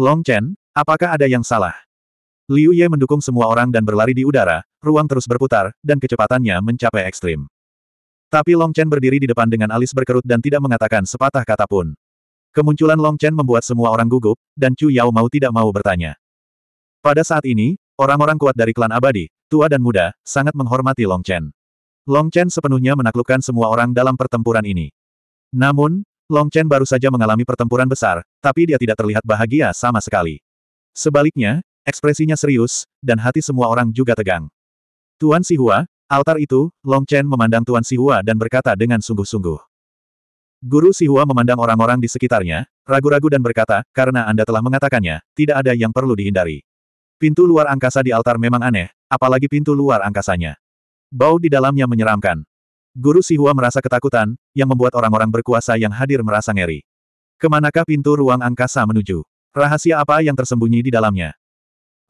Long Chen, apakah ada yang salah? Liu Ye mendukung semua orang dan berlari di udara, ruang terus berputar, dan kecepatannya mencapai ekstrim. Tapi Long Chen berdiri di depan dengan alis berkerut dan tidak mengatakan sepatah kata pun. Kemunculan Long Chen membuat semua orang gugup, dan Chu Yao mau tidak mau bertanya. Pada saat ini, orang-orang kuat dari klan abadi, tua dan muda, sangat menghormati Long Chen. Long Chen sepenuhnya menaklukkan semua orang dalam pertempuran ini. Namun, Long Chen baru saja mengalami pertempuran besar, tapi dia tidak terlihat bahagia sama sekali. Sebaliknya, ekspresinya serius, dan hati semua orang juga tegang. Tuan Sihua, altar itu, Long Chen memandang Tuan Sihua dan berkata dengan sungguh-sungguh. Guru Sihua memandang orang-orang di sekitarnya, ragu-ragu dan berkata, karena Anda telah mengatakannya, tidak ada yang perlu dihindari. Pintu luar angkasa di altar memang aneh, apalagi pintu luar angkasanya. Bau di dalamnya menyeramkan. Guru Sihua merasa ketakutan, yang membuat orang-orang berkuasa yang hadir merasa ngeri. Kemanakah pintu ruang angkasa menuju? Rahasia apa yang tersembunyi di dalamnya?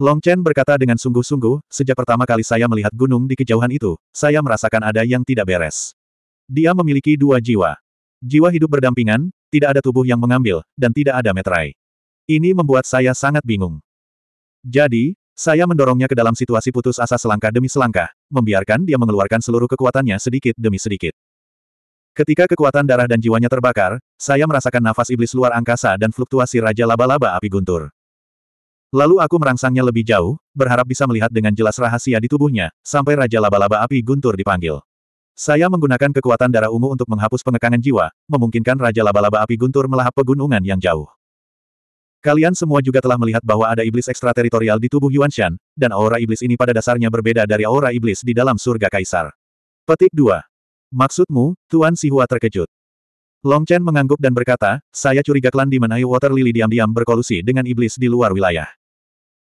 Long Chen berkata dengan sungguh-sungguh, sejak pertama kali saya melihat gunung di kejauhan itu, saya merasakan ada yang tidak beres. Dia memiliki dua jiwa. Jiwa hidup berdampingan, tidak ada tubuh yang mengambil, dan tidak ada meterai. Ini membuat saya sangat bingung. Jadi, saya mendorongnya ke dalam situasi putus asa selangkah demi selangkah, membiarkan dia mengeluarkan seluruh kekuatannya sedikit demi sedikit. Ketika kekuatan darah dan jiwanya terbakar, saya merasakan nafas iblis luar angkasa dan fluktuasi Raja Laba-Laba Api Guntur. Lalu aku merangsangnya lebih jauh, berharap bisa melihat dengan jelas rahasia di tubuhnya, sampai Raja Laba-Laba Api Guntur dipanggil. Saya menggunakan kekuatan darah ungu untuk menghapus pengekangan jiwa, memungkinkan Raja Laba-Laba Api Guntur melahap pegunungan yang jauh. Kalian semua juga telah melihat bahwa ada iblis ekstrateritorial di tubuh Yuan Shan, dan aura iblis ini pada dasarnya berbeda dari aura iblis di dalam surga kaisar. Petik 2. Maksudmu, Tuan Sihua terkejut. Long Chen mengangguk dan berkata, saya curiga klan di Menai Water Lily diam-diam berkolusi dengan iblis di luar wilayah.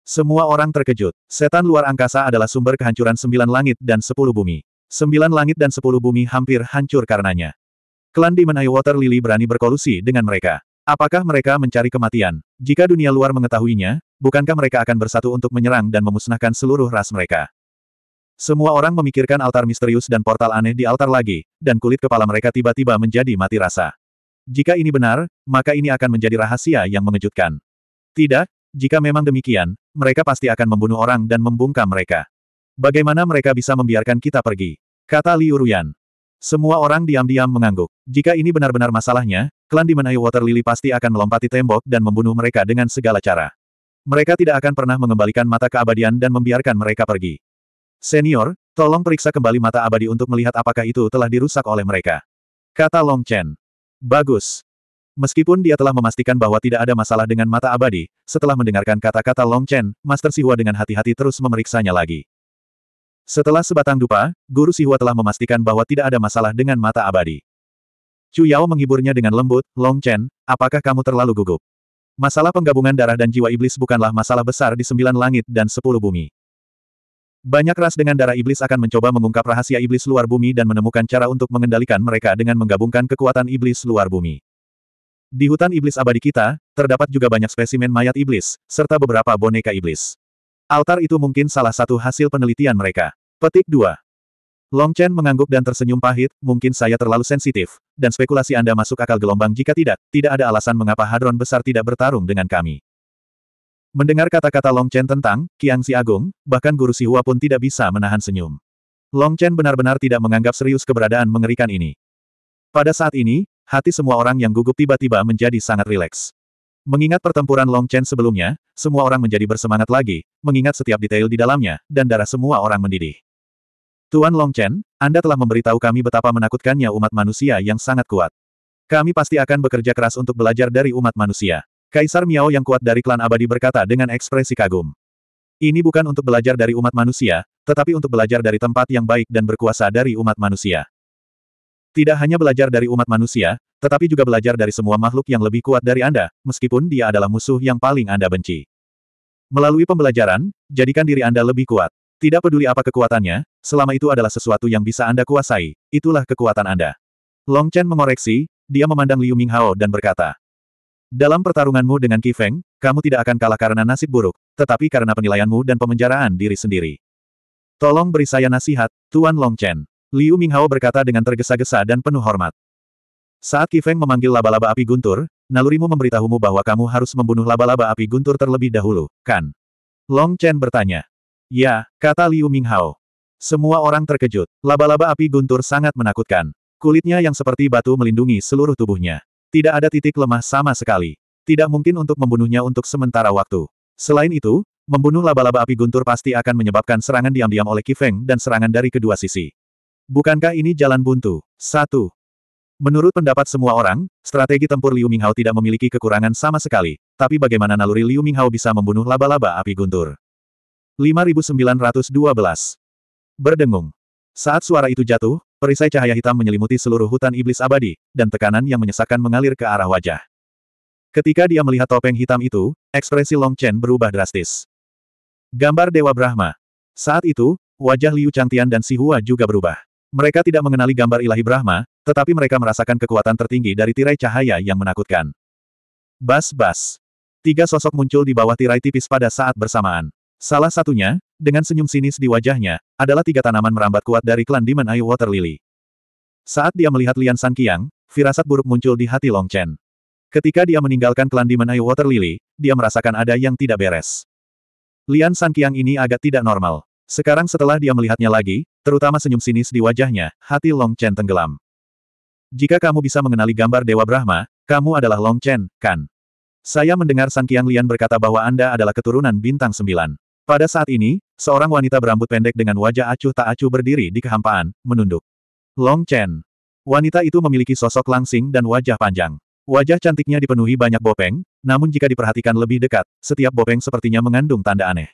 Semua orang terkejut. Setan luar angkasa adalah sumber kehancuran sembilan langit dan sepuluh bumi. Sembilan langit dan sepuluh bumi hampir hancur karenanya. Klan di Menai Water Lily berani berkolusi dengan mereka. Apakah mereka mencari kematian? Jika dunia luar mengetahuinya, bukankah mereka akan bersatu untuk menyerang dan memusnahkan seluruh ras mereka? Semua orang memikirkan altar misterius dan portal aneh di altar lagi, dan kulit kepala mereka tiba-tiba menjadi mati rasa. Jika ini benar, maka ini akan menjadi rahasia yang mengejutkan. Tidak, jika memang demikian, mereka pasti akan membunuh orang dan membungkam mereka. Bagaimana mereka bisa membiarkan kita pergi? Kata Liu Ruyan. Semua orang diam-diam mengangguk. Jika ini benar-benar masalahnya, klan di Menai Water Lily pasti akan melompati tembok dan membunuh mereka dengan segala cara. Mereka tidak akan pernah mengembalikan mata keabadian dan membiarkan mereka pergi. Senior, tolong periksa kembali mata abadi untuk melihat apakah itu telah dirusak oleh mereka. Kata Long Chen. Bagus. Meskipun dia telah memastikan bahwa tidak ada masalah dengan mata abadi, setelah mendengarkan kata-kata Long Chen, Master Sihua dengan hati-hati terus memeriksanya lagi. Setelah sebatang dupa, Guru Siwa telah memastikan bahwa tidak ada masalah dengan mata abadi. Chu Yao menghiburnya dengan lembut, Long Chen, apakah kamu terlalu gugup? Masalah penggabungan darah dan jiwa iblis bukanlah masalah besar di sembilan langit dan sepuluh bumi. Banyak ras dengan darah iblis akan mencoba mengungkap rahasia iblis luar bumi dan menemukan cara untuk mengendalikan mereka dengan menggabungkan kekuatan iblis luar bumi. Di hutan iblis abadi kita, terdapat juga banyak spesimen mayat iblis, serta beberapa boneka iblis. Altar itu mungkin salah satu hasil penelitian mereka. Petik 2. Long Chen mengangguk dan tersenyum pahit, mungkin saya terlalu sensitif, dan spekulasi Anda masuk akal gelombang jika tidak, tidak ada alasan mengapa Hadron besar tidak bertarung dengan kami. Mendengar kata-kata Long Chen tentang, Qiang Si Agung, bahkan guru Si Hua pun tidak bisa menahan senyum. Long Chen benar-benar tidak menganggap serius keberadaan mengerikan ini. Pada saat ini, hati semua orang yang gugup tiba-tiba menjadi sangat rileks. Mengingat pertempuran Long Chen sebelumnya, semua orang menjadi bersemangat lagi, mengingat setiap detail di dalamnya, dan darah semua orang mendidih. Tuan Long Chen, Anda telah memberitahu kami betapa menakutkannya umat manusia yang sangat kuat. Kami pasti akan bekerja keras untuk belajar dari umat manusia. Kaisar Miao yang kuat dari klan abadi berkata dengan ekspresi kagum. Ini bukan untuk belajar dari umat manusia, tetapi untuk belajar dari tempat yang baik dan berkuasa dari umat manusia. Tidak hanya belajar dari umat manusia, tetapi juga belajar dari semua makhluk yang lebih kuat dari Anda, meskipun dia adalah musuh yang paling Anda benci. Melalui pembelajaran, jadikan diri Anda lebih kuat. Tidak peduli apa kekuatannya, selama itu adalah sesuatu yang bisa Anda kuasai, itulah kekuatan Anda. Long Chen mengoreksi, dia memandang Liu Minghao dan berkata, Dalam pertarunganmu dengan Kifeng, kamu tidak akan kalah karena nasib buruk, tetapi karena penilaianmu dan pemenjaraan diri sendiri. Tolong beri saya nasihat, Tuan Long Chen. Liu Minghao berkata dengan tergesa-gesa dan penuh hormat. Saat Kifeng memanggil laba-laba api guntur, nalurimu memberitahumu bahwa kamu harus membunuh laba-laba api guntur terlebih dahulu, kan? Long Chen bertanya. Ya, kata Liu Minghao. Semua orang terkejut. Laba-laba api guntur sangat menakutkan. Kulitnya yang seperti batu melindungi seluruh tubuhnya. Tidak ada titik lemah sama sekali. Tidak mungkin untuk membunuhnya untuk sementara waktu. Selain itu, membunuh laba-laba api guntur pasti akan menyebabkan serangan diam-diam oleh Kifeng dan serangan dari kedua sisi. Bukankah ini jalan buntu? Satu. Menurut pendapat semua orang, strategi tempur Liu Minghao tidak memiliki kekurangan sama sekali, tapi bagaimana naluri Liu Minghao bisa membunuh laba-laba api guntur? 5912. Berdengung. Saat suara itu jatuh, perisai cahaya hitam menyelimuti seluruh hutan iblis abadi, dan tekanan yang menyesakkan mengalir ke arah wajah. Ketika dia melihat topeng hitam itu, ekspresi Long Chen berubah drastis. Gambar Dewa Brahma. Saat itu, wajah Liu Changtian dan Si Hua juga berubah. Mereka tidak mengenali gambar ilahi Brahma, tetapi mereka merasakan kekuatan tertinggi dari tirai cahaya yang menakutkan. Bas-bas. Tiga sosok muncul di bawah tirai tipis pada saat bersamaan. Salah satunya, dengan senyum sinis di wajahnya, adalah tiga tanaman merambat kuat dari klan Demon Eye Water Lily. Saat dia melihat Lian San Kiang, firasat buruk muncul di hati Long Chen. Ketika dia meninggalkan klan Demon Eye Water Lily, dia merasakan ada yang tidak beres. Lian San Kiang ini agak tidak normal. Sekarang setelah dia melihatnya lagi, terutama senyum sinis di wajahnya, hati Long Chen tenggelam. Jika kamu bisa mengenali gambar Dewa Brahma, kamu adalah Long Chen, kan? Saya mendengar San Kiang Lian berkata bahwa Anda adalah keturunan bintang sembilan. Pada saat ini, seorang wanita berambut pendek dengan wajah acuh tak acuh berdiri di kehampaan, menunduk. Long Chen. Wanita itu memiliki sosok langsing dan wajah panjang. Wajah cantiknya dipenuhi banyak bopeng, namun jika diperhatikan lebih dekat, setiap bopeng sepertinya mengandung tanda aneh.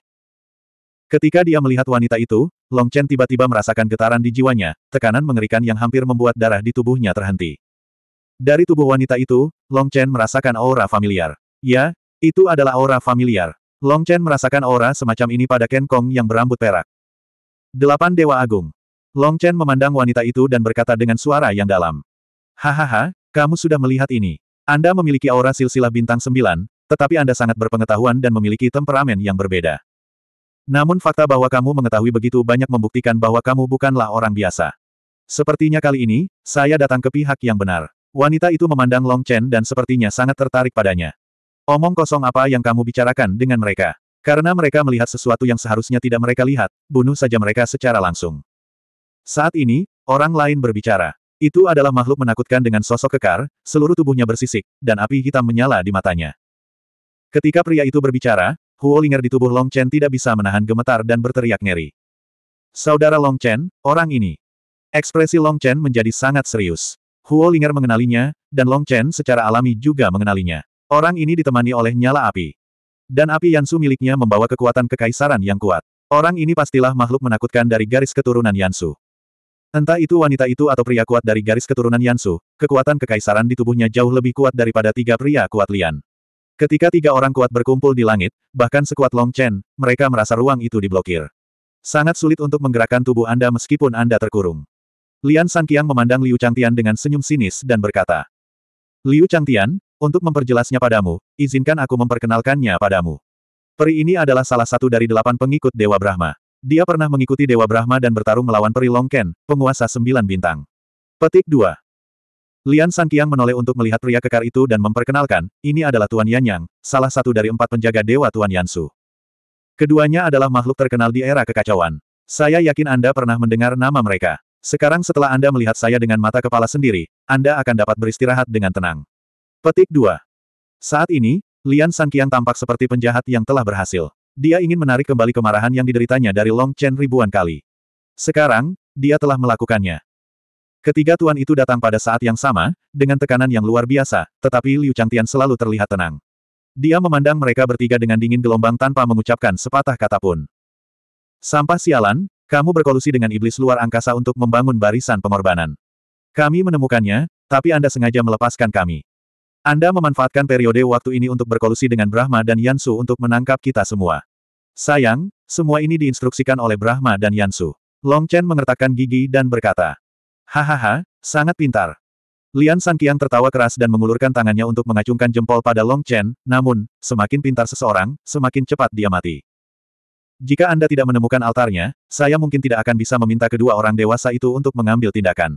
Ketika dia melihat wanita itu, Long Chen tiba-tiba merasakan getaran di jiwanya, tekanan mengerikan yang hampir membuat darah di tubuhnya terhenti. Dari tubuh wanita itu, Long Chen merasakan aura familiar. Ya, itu adalah aura familiar. Long Chen merasakan aura semacam ini pada Ken Kong yang berambut perak. Delapan Dewa Agung. Long Chen memandang wanita itu dan berkata dengan suara yang dalam. Hahaha, kamu sudah melihat ini. Anda memiliki aura silsilah bintang sembilan, tetapi Anda sangat berpengetahuan dan memiliki temperamen yang berbeda. Namun fakta bahwa kamu mengetahui begitu banyak membuktikan bahwa kamu bukanlah orang biasa. Sepertinya kali ini, saya datang ke pihak yang benar. Wanita itu memandang Long Chen dan sepertinya sangat tertarik padanya. Omong kosong apa yang kamu bicarakan dengan mereka? Karena mereka melihat sesuatu yang seharusnya tidak mereka lihat, bunuh saja mereka secara langsung. Saat ini, orang lain berbicara. Itu adalah makhluk menakutkan dengan sosok kekar, seluruh tubuhnya bersisik, dan api hitam menyala di matanya. Ketika pria itu berbicara, Huo Ling'er di tubuh Long Chen tidak bisa menahan gemetar dan berteriak ngeri. Saudara Long Chen, orang ini. Ekspresi Long Chen menjadi sangat serius. Huo Ling'er mengenalinya, dan Long Chen secara alami juga mengenalinya. Orang ini ditemani oleh nyala api. Dan api Yansu miliknya membawa kekuatan kekaisaran yang kuat. Orang ini pastilah makhluk menakutkan dari garis keturunan Yansu. Entah itu wanita itu atau pria kuat dari garis keturunan Yansu, kekuatan kekaisaran di tubuhnya jauh lebih kuat daripada tiga pria kuat Lian. Ketika tiga orang kuat berkumpul di langit, bahkan sekuat Long Chen, mereka merasa ruang itu diblokir. Sangat sulit untuk menggerakkan tubuh Anda meskipun Anda terkurung. Lian Sangkiang memandang Liu Changtian dengan senyum sinis dan berkata, Liu Changtian, untuk memperjelasnya padamu, izinkan aku memperkenalkannya padamu. Peri ini adalah salah satu dari delapan pengikut Dewa Brahma. Dia pernah mengikuti Dewa Brahma dan bertarung melawan Peri Longken, penguasa sembilan bintang. Petik 2. Lian Sangkiang menoleh untuk melihat pria kekar itu dan memperkenalkan, ini adalah Tuan Yan Yang, salah satu dari empat penjaga Dewa Tuan Yansu. Keduanya adalah makhluk terkenal di era kekacauan. Saya yakin Anda pernah mendengar nama mereka. Sekarang setelah Anda melihat saya dengan mata kepala sendiri, Anda akan dapat beristirahat dengan tenang. Petik 2. Saat ini, Lian Sankian tampak seperti penjahat yang telah berhasil. Dia ingin menarik kembali kemarahan yang dideritanya dari Long Chen ribuan kali. Sekarang, dia telah melakukannya. Ketiga tuan itu datang pada saat yang sama, dengan tekanan yang luar biasa, tetapi Liu Changtian selalu terlihat tenang. Dia memandang mereka bertiga dengan dingin gelombang tanpa mengucapkan sepatah kata pun. Sampah sialan, kamu berkolusi dengan iblis luar angkasa untuk membangun barisan pengorbanan. Kami menemukannya, tapi Anda sengaja melepaskan kami. Anda memanfaatkan periode waktu ini untuk berkolusi dengan Brahma dan Yansu untuk menangkap kita semua. Sayang, semua ini diinstruksikan oleh Brahma dan Yansu. Long Chen mengertakkan gigi dan berkata, Hahaha, sangat pintar. Lian Sangkiang tertawa keras dan mengulurkan tangannya untuk mengacungkan jempol pada Long Chen, namun, semakin pintar seseorang, semakin cepat dia mati. Jika Anda tidak menemukan altarnya, saya mungkin tidak akan bisa meminta kedua orang dewasa itu untuk mengambil tindakan.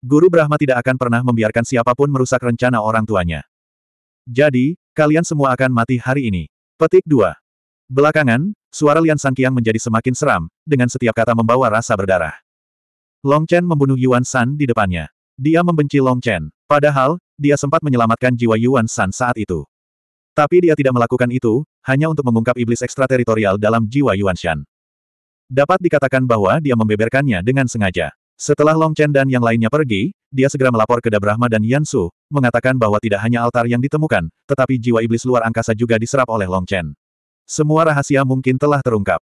Guru Brahma tidak akan pernah membiarkan siapapun merusak rencana orang tuanya. Jadi, kalian semua akan mati hari ini. Petik 2. Belakangan, suara Lian Sangkiang menjadi semakin seram, dengan setiap kata membawa rasa berdarah. Long Chen membunuh Yuan San di depannya. Dia membenci Long Chen. Padahal, dia sempat menyelamatkan jiwa Yuan San saat itu. Tapi dia tidak melakukan itu, hanya untuk mengungkap iblis ekstrateritorial dalam jiwa Yuan Shan. Dapat dikatakan bahwa dia membeberkannya dengan sengaja. Setelah Long Chen dan yang lainnya pergi, dia segera melapor ke Dabrahma dan Yansu, mengatakan bahwa tidak hanya altar yang ditemukan, tetapi jiwa iblis luar angkasa juga diserap oleh Long Chen. Semua rahasia mungkin telah terungkap.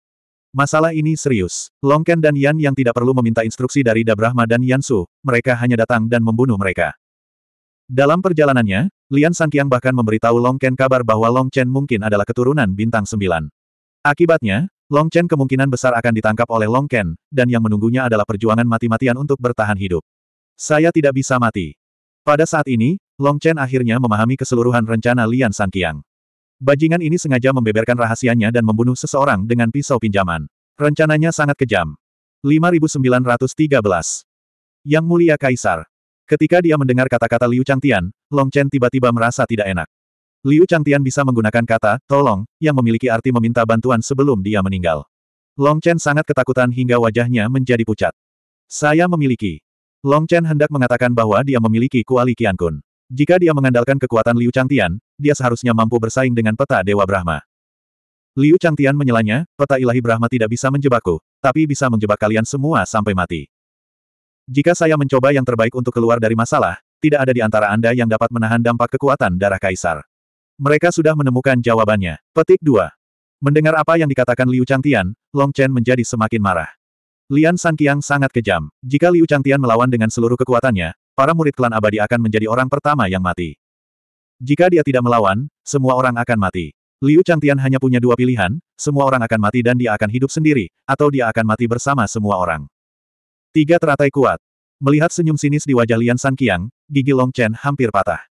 Masalah ini serius. Long Chen dan Yan yang tidak perlu meminta instruksi dari Dabrahma dan Yansu, mereka hanya datang dan membunuh mereka. Dalam perjalanannya, Lian Sangkiang bahkan memberitahu Long Chen kabar bahwa Long Chen mungkin adalah keturunan bintang sembilan. Akibatnya, Long Chen kemungkinan besar akan ditangkap oleh Long Ken, dan yang menunggunya adalah perjuangan mati-matian untuk bertahan hidup. Saya tidak bisa mati. Pada saat ini, Long Chen akhirnya memahami keseluruhan rencana Lian Sanqiang. Bajingan ini sengaja membeberkan rahasianya dan membunuh seseorang dengan pisau pinjaman. Rencananya sangat kejam. 5913 Yang Mulia Kaisar. Ketika dia mendengar kata-kata Liu Changtian, Long Chen tiba-tiba merasa tidak enak. Liu Changtian bisa menggunakan kata, tolong, yang memiliki arti meminta bantuan sebelum dia meninggal. Long Chen sangat ketakutan hingga wajahnya menjadi pucat. Saya memiliki. Long Chen hendak mengatakan bahwa dia memiliki kuali Kun. Jika dia mengandalkan kekuatan Liu Changtian, dia seharusnya mampu bersaing dengan peta Dewa Brahma. Liu Changtian menyelanya, peta ilahi Brahma tidak bisa menjebakku, tapi bisa menjebak kalian semua sampai mati. Jika saya mencoba yang terbaik untuk keluar dari masalah, tidak ada di antara Anda yang dapat menahan dampak kekuatan darah kaisar. Mereka sudah menemukan jawabannya. Petik 2. Mendengar apa yang dikatakan Liu Changtian, Long Chen menjadi semakin marah. Lian Qiang sangat kejam. Jika Liu Changtian melawan dengan seluruh kekuatannya, para murid klan abadi akan menjadi orang pertama yang mati. Jika dia tidak melawan, semua orang akan mati. Liu Changtian hanya punya dua pilihan, semua orang akan mati dan dia akan hidup sendiri, atau dia akan mati bersama semua orang. Tiga teratai kuat. Melihat senyum sinis di wajah Lian Qiang, gigi Long Chen hampir patah.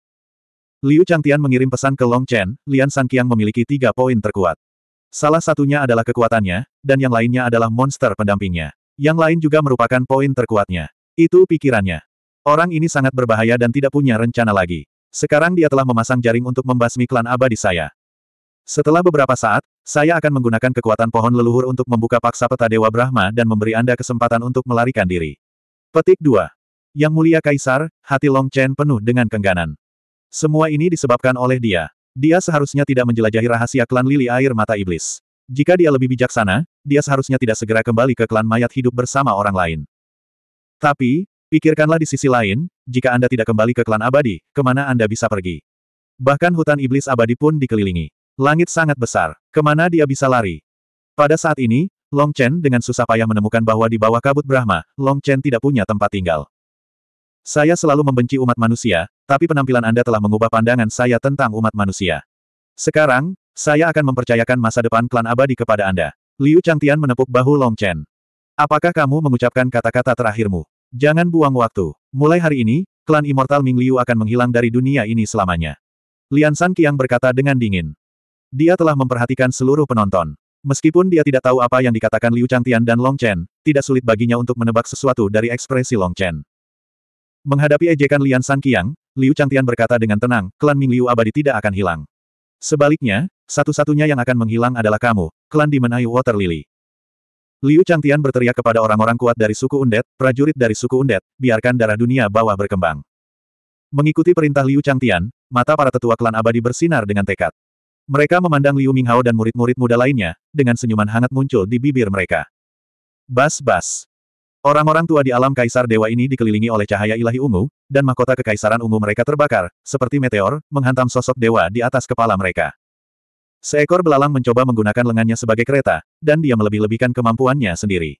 Liu Changtian mengirim pesan ke Long Chen, Lian Sangqiang memiliki tiga poin terkuat. Salah satunya adalah kekuatannya, dan yang lainnya adalah monster pendampingnya. Yang lain juga merupakan poin terkuatnya. Itu pikirannya. Orang ini sangat berbahaya dan tidak punya rencana lagi. Sekarang dia telah memasang jaring untuk membasmi klan abadi saya. Setelah beberapa saat, saya akan menggunakan kekuatan pohon leluhur untuk membuka paksa peta Dewa Brahma dan memberi Anda kesempatan untuk melarikan diri. Petik 2. Yang Mulia Kaisar, hati Long Chen penuh dengan kengganan. Semua ini disebabkan oleh dia. Dia seharusnya tidak menjelajahi rahasia klan lili air mata iblis. Jika dia lebih bijaksana, dia seharusnya tidak segera kembali ke klan mayat hidup bersama orang lain. Tapi, pikirkanlah di sisi lain, jika Anda tidak kembali ke klan abadi, kemana Anda bisa pergi? Bahkan hutan iblis abadi pun dikelilingi. Langit sangat besar. Kemana dia bisa lari? Pada saat ini, Long Chen dengan susah payah menemukan bahwa di bawah kabut Brahma, Long Chen tidak punya tempat tinggal. Saya selalu membenci umat manusia, tapi penampilan Anda telah mengubah pandangan saya tentang umat manusia. Sekarang, saya akan mempercayakan masa depan klan abadi kepada Anda. Liu Changtian menepuk bahu Long Chen. Apakah kamu mengucapkan kata-kata terakhirmu? Jangan buang waktu. Mulai hari ini, klan Immortal Ming Liu akan menghilang dari dunia ini selamanya. Lian San Qiang berkata dengan dingin. Dia telah memperhatikan seluruh penonton. Meskipun dia tidak tahu apa yang dikatakan Liu Changtian dan Long Chen, tidak sulit baginya untuk menebak sesuatu dari ekspresi Long Chen. Menghadapi ejekan Lian San Qiang, Liu Changtian berkata dengan tenang, klan Ming Liu abadi tidak akan hilang. Sebaliknya, satu-satunya yang akan menghilang adalah kamu, klan di Menai Water Lily. Liu Changtian berteriak kepada orang-orang kuat dari suku Undet, prajurit dari suku Undet, biarkan darah dunia bawah berkembang. Mengikuti perintah Liu Changtian, mata para tetua klan abadi bersinar dengan tekad. Mereka memandang Liu Minghao dan murid-murid muda lainnya, dengan senyuman hangat muncul di bibir mereka. Bas-bas. Orang-orang tua di alam kaisar dewa ini dikelilingi oleh cahaya ilahi ungu, dan mahkota kekaisaran ungu mereka terbakar, seperti meteor, menghantam sosok dewa di atas kepala mereka. Seekor belalang mencoba menggunakan lengannya sebagai kereta, dan dia melebih-lebihkan kemampuannya sendiri.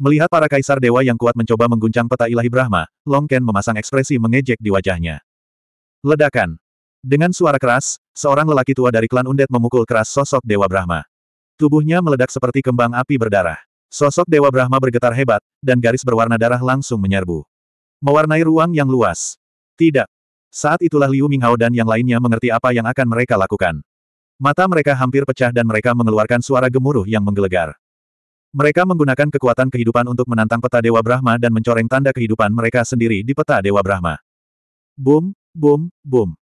Melihat para kaisar dewa yang kuat mencoba mengguncang peta ilahi Brahma, Long Ken memasang ekspresi mengejek di wajahnya. Ledakan. Dengan suara keras, seorang lelaki tua dari klan Undet memukul keras sosok Dewa Brahma. Tubuhnya meledak seperti kembang api berdarah. Sosok Dewa Brahma bergetar hebat, dan garis berwarna darah langsung menyerbu. Mewarnai ruang yang luas. Tidak. Saat itulah Liu Minghao dan yang lainnya mengerti apa yang akan mereka lakukan. Mata mereka hampir pecah dan mereka mengeluarkan suara gemuruh yang menggelegar. Mereka menggunakan kekuatan kehidupan untuk menantang peta Dewa Brahma dan mencoreng tanda kehidupan mereka sendiri di peta Dewa Brahma. Boom, boom, boom.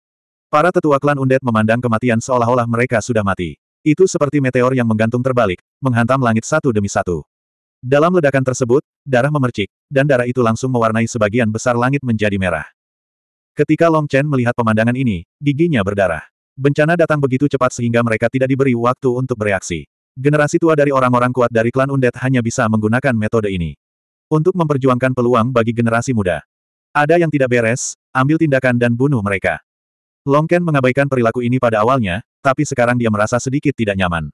Para tetua klan Undet memandang kematian seolah-olah mereka sudah mati. Itu seperti meteor yang menggantung terbalik, menghantam langit satu demi satu. Dalam ledakan tersebut, darah memercik, dan darah itu langsung mewarnai sebagian besar langit menjadi merah. Ketika Long Chen melihat pemandangan ini, giginya berdarah. Bencana datang begitu cepat sehingga mereka tidak diberi waktu untuk bereaksi. Generasi tua dari orang-orang kuat dari klan Undead hanya bisa menggunakan metode ini. Untuk memperjuangkan peluang bagi generasi muda. Ada yang tidak beres, ambil tindakan dan bunuh mereka. Long Chen mengabaikan perilaku ini pada awalnya, tapi sekarang dia merasa sedikit tidak nyaman.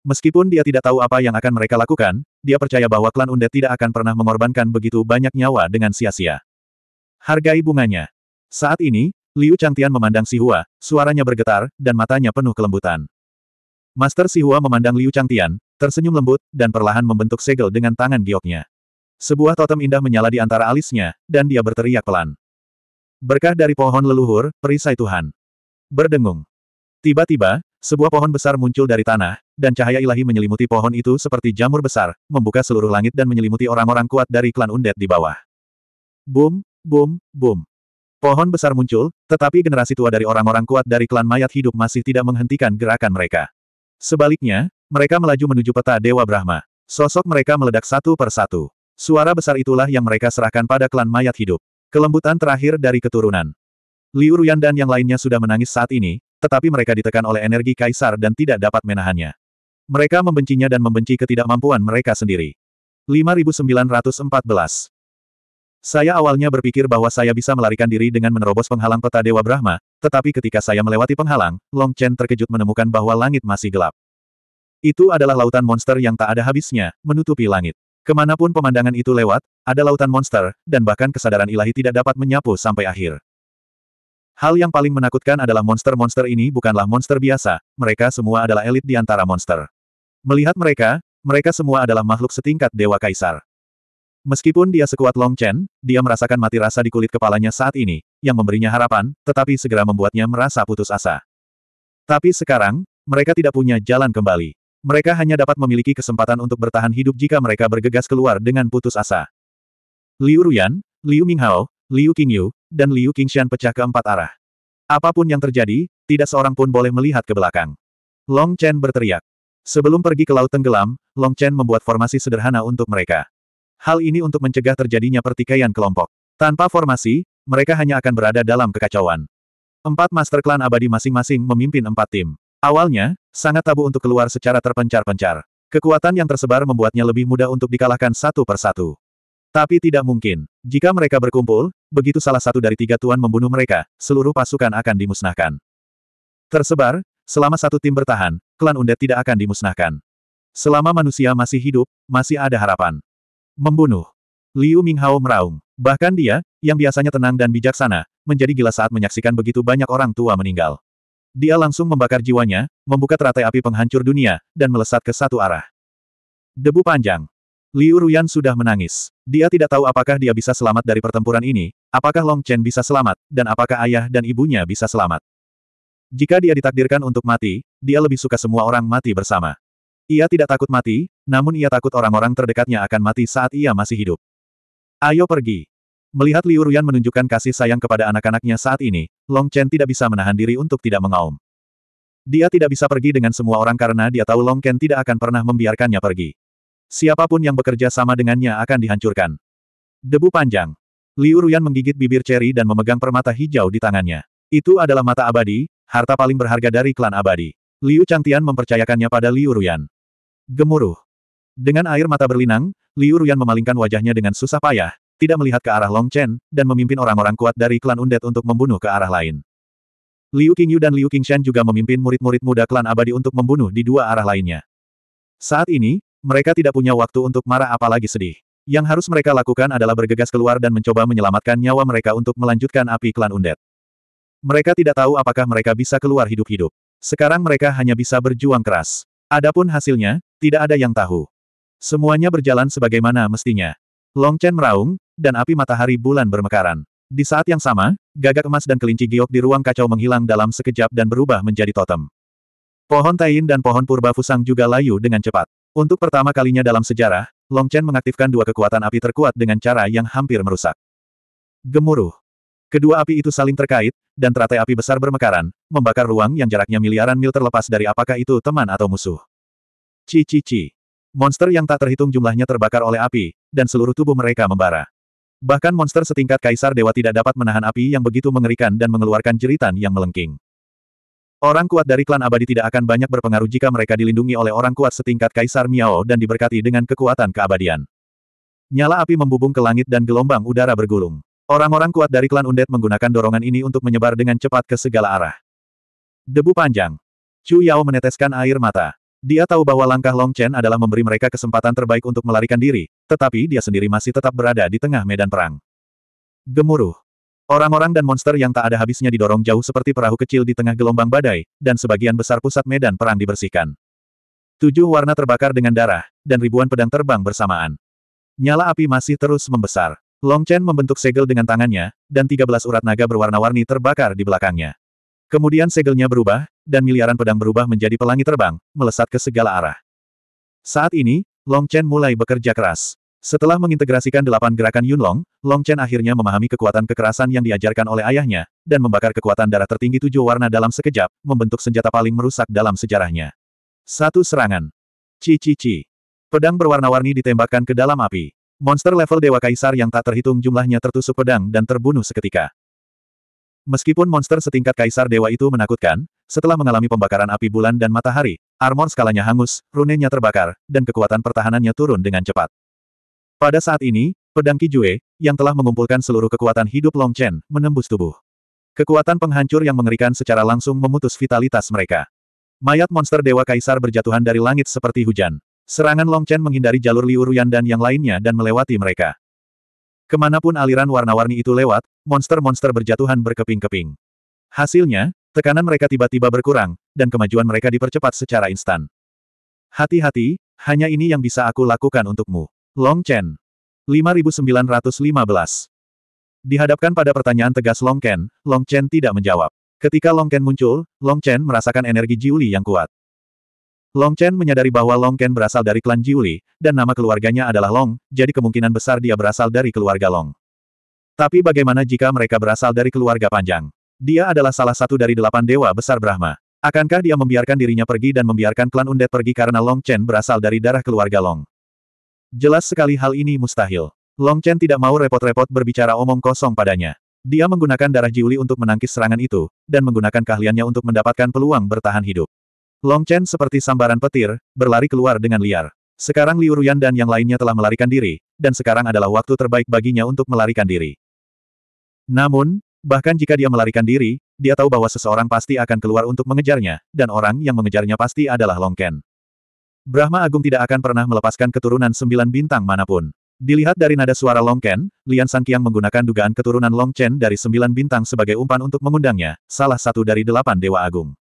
Meskipun dia tidak tahu apa yang akan mereka lakukan, dia percaya bahwa klan Unda tidak akan pernah mengorbankan begitu banyak nyawa dengan sia-sia. Hargai bunganya. Saat ini, Liu Changtian memandang Si Hua, suaranya bergetar, dan matanya penuh kelembutan. Master Si Hua memandang Liu Changtian, tersenyum lembut, dan perlahan membentuk segel dengan tangan gioknya. Sebuah totem indah menyala di antara alisnya, dan dia berteriak pelan. Berkah dari pohon leluhur, perisai Tuhan. Berdengung. Tiba-tiba, sebuah pohon besar muncul dari tanah, dan cahaya ilahi menyelimuti pohon itu seperti jamur besar, membuka seluruh langit dan menyelimuti orang-orang kuat dari klan Undead di bawah. Boom, boom, boom. Pohon besar muncul, tetapi generasi tua dari orang-orang kuat dari klan mayat hidup masih tidak menghentikan gerakan mereka. Sebaliknya, mereka melaju menuju peta Dewa Brahma. Sosok mereka meledak satu per satu. Suara besar itulah yang mereka serahkan pada klan mayat hidup. Kelembutan terakhir dari keturunan. Liu Ruyan dan yang lainnya sudah menangis saat ini, tetapi mereka ditekan oleh energi kaisar dan tidak dapat menahannya. Mereka membencinya dan membenci ketidakmampuan mereka sendiri. 5914 Saya awalnya berpikir bahwa saya bisa melarikan diri dengan menerobos penghalang peta Dewa Brahma, tetapi ketika saya melewati penghalang, Long Chen terkejut menemukan bahwa langit masih gelap. Itu adalah lautan monster yang tak ada habisnya, menutupi langit. Kemanapun pemandangan itu lewat, ada lautan monster, dan bahkan kesadaran ilahi tidak dapat menyapu sampai akhir. Hal yang paling menakutkan adalah monster-monster ini bukanlah monster biasa, mereka semua adalah elit di antara monster. Melihat mereka, mereka semua adalah makhluk setingkat Dewa Kaisar. Meskipun dia sekuat Long Chen, dia merasakan mati rasa di kulit kepalanya saat ini, yang memberinya harapan, tetapi segera membuatnya merasa putus asa. Tapi sekarang, mereka tidak punya jalan kembali. Mereka hanya dapat memiliki kesempatan untuk bertahan hidup jika mereka bergegas keluar dengan putus asa. Liu Ruyan, Liu Minghao, Liu Qingyu, dan Liu Qingshan pecah ke empat arah. Apapun yang terjadi, tidak seorang pun boleh melihat ke belakang. Long Chen berteriak. Sebelum pergi ke Laut Tenggelam, Long Chen membuat formasi sederhana untuk mereka. Hal ini untuk mencegah terjadinya pertikaian kelompok. Tanpa formasi, mereka hanya akan berada dalam kekacauan. Empat master klan abadi masing-masing memimpin empat tim. Awalnya, sangat tabu untuk keluar secara terpencar-pencar. Kekuatan yang tersebar membuatnya lebih mudah untuk dikalahkan satu persatu. Tapi tidak mungkin. Jika mereka berkumpul, begitu salah satu dari tiga tuan membunuh mereka, seluruh pasukan akan dimusnahkan. Tersebar, selama satu tim bertahan, klan Undet tidak akan dimusnahkan. Selama manusia masih hidup, masih ada harapan. Membunuh. Liu Minghao meraung. Bahkan dia, yang biasanya tenang dan bijaksana, menjadi gila saat menyaksikan begitu banyak orang tua meninggal. Dia langsung membakar jiwanya, membuka teratai api penghancur dunia, dan melesat ke satu arah. Debu panjang. Liu Ruyan sudah menangis. Dia tidak tahu apakah dia bisa selamat dari pertempuran ini, apakah Long Chen bisa selamat, dan apakah ayah dan ibunya bisa selamat. Jika dia ditakdirkan untuk mati, dia lebih suka semua orang mati bersama. Ia tidak takut mati, namun ia takut orang-orang terdekatnya akan mati saat ia masih hidup. Ayo pergi. Melihat Liu Ruyan menunjukkan kasih sayang kepada anak-anaknya saat ini, Long Chen tidak bisa menahan diri untuk tidak mengaum. Dia tidak bisa pergi dengan semua orang karena dia tahu Long Chen tidak akan pernah membiarkannya pergi. Siapapun yang bekerja sama dengannya akan dihancurkan. Debu panjang. Liu Ruyan menggigit bibir ceri dan memegang permata hijau di tangannya. Itu adalah mata abadi, harta paling berharga dari klan abadi. Liu Changtian mempercayakannya pada Liu Ruyan. Gemuruh. Dengan air mata berlinang, Liu Ruyan memalingkan wajahnya dengan susah payah, tidak melihat ke arah Long Chen, dan memimpin orang-orang kuat dari klan Undead untuk membunuh ke arah lain. Liu Qingyu dan Liu Qingshan juga memimpin murid-murid muda klan abadi untuk membunuh di dua arah lainnya. Saat ini, mereka tidak punya waktu untuk marah apalagi sedih. Yang harus mereka lakukan adalah bergegas keluar dan mencoba menyelamatkan nyawa mereka untuk melanjutkan api klan Undet. Mereka tidak tahu apakah mereka bisa keluar hidup-hidup. Sekarang mereka hanya bisa berjuang keras. Adapun hasilnya, tidak ada yang tahu. Semuanya berjalan sebagaimana mestinya. Long Chen meraung, dan api matahari bulan bermekaran. Di saat yang sama, gagak emas dan kelinci giok di ruang kacau menghilang dalam sekejap dan berubah menjadi totem. Pohon Tain dan pohon Purba Fusang juga layu dengan cepat. Untuk pertama kalinya dalam sejarah, Long Chen mengaktifkan dua kekuatan api terkuat dengan cara yang hampir merusak. Gemuruh. Kedua api itu saling terkait, dan teratai api besar bermekaran, membakar ruang yang jaraknya miliaran mil terlepas dari apakah itu teman atau musuh. Cici-ci. Monster yang tak terhitung jumlahnya terbakar oleh api, dan seluruh tubuh mereka membara. Bahkan monster setingkat kaisar dewa tidak dapat menahan api yang begitu mengerikan dan mengeluarkan jeritan yang melengking. Orang kuat dari klan abadi tidak akan banyak berpengaruh jika mereka dilindungi oleh orang kuat setingkat Kaisar Miao dan diberkati dengan kekuatan keabadian. Nyala api membubung ke langit dan gelombang udara bergulung. Orang-orang kuat dari klan Undet menggunakan dorongan ini untuk menyebar dengan cepat ke segala arah. Debu panjang. Chu Yao meneteskan air mata. Dia tahu bahwa langkah Long Chen adalah memberi mereka kesempatan terbaik untuk melarikan diri, tetapi dia sendiri masih tetap berada di tengah medan perang. Gemuruh. Orang-orang dan monster yang tak ada habisnya didorong jauh seperti perahu kecil di tengah gelombang badai, dan sebagian besar pusat medan perang dibersihkan. Tujuh warna terbakar dengan darah, dan ribuan pedang terbang bersamaan. Nyala api masih terus membesar. Long Chen membentuk segel dengan tangannya, dan tiga belas urat naga berwarna-warni terbakar di belakangnya. Kemudian segelnya berubah, dan miliaran pedang berubah menjadi pelangi terbang, melesat ke segala arah. Saat ini, Long Chen mulai bekerja keras. Setelah mengintegrasikan delapan gerakan Yunlong, Long Chen akhirnya memahami kekuatan kekerasan yang diajarkan oleh ayahnya, dan membakar kekuatan darah tertinggi tujuh warna dalam sekejap, membentuk senjata paling merusak dalam sejarahnya. Satu serangan. Ci-ci-ci. Pedang berwarna-warni ditembakkan ke dalam api. Monster level Dewa Kaisar yang tak terhitung jumlahnya tertusuk pedang dan terbunuh seketika. Meskipun monster setingkat Kaisar Dewa itu menakutkan, setelah mengalami pembakaran api bulan dan matahari, armor skalanya hangus, runenya terbakar, dan kekuatan pertahanannya turun dengan cepat. Pada saat ini, pedang Kijue, yang telah mengumpulkan seluruh kekuatan hidup Long Chen, menembus tubuh. Kekuatan penghancur yang mengerikan secara langsung memutus vitalitas mereka. Mayat monster Dewa Kaisar berjatuhan dari langit seperti hujan. Serangan Long Chen menghindari jalur Liu Ruyan dan yang lainnya dan melewati mereka. Kemanapun aliran warna-warni itu lewat, monster-monster berjatuhan berkeping-keping. Hasilnya, tekanan mereka tiba-tiba berkurang, dan kemajuan mereka dipercepat secara instan. Hati-hati, hanya ini yang bisa aku lakukan untukmu. Long Chen. 5915. Dihadapkan pada pertanyaan tegas Long Chen, Long Chen tidak menjawab. Ketika Long Chen muncul, Long Chen merasakan energi Jiuli yang kuat. Long Chen menyadari bahwa Long Chen berasal dari klan Jiuli, dan nama keluarganya adalah Long, jadi kemungkinan besar dia berasal dari keluarga Long. Tapi bagaimana jika mereka berasal dari keluarga panjang? Dia adalah salah satu dari delapan dewa besar Brahma. Akankah dia membiarkan dirinya pergi dan membiarkan klan Undet pergi karena Long Chen berasal dari darah keluarga Long? Jelas sekali hal ini mustahil. Long Chen tidak mau repot-repot berbicara omong kosong padanya. Dia menggunakan darah Jiuli untuk menangkis serangan itu, dan menggunakan keahliannya untuk mendapatkan peluang bertahan hidup. Long Chen seperti sambaran petir, berlari keluar dengan liar. Sekarang Liu Ruyan dan yang lainnya telah melarikan diri, dan sekarang adalah waktu terbaik baginya untuk melarikan diri. Namun, bahkan jika dia melarikan diri, dia tahu bahwa seseorang pasti akan keluar untuk mengejarnya, dan orang yang mengejarnya pasti adalah Long Chen. Brahma Agung tidak akan pernah melepaskan keturunan sembilan bintang manapun. Dilihat dari nada suara Long Ken, Lian Sangkiang menggunakan dugaan keturunan Long Chen dari sembilan bintang sebagai umpan untuk mengundangnya, salah satu dari delapan Dewa Agung.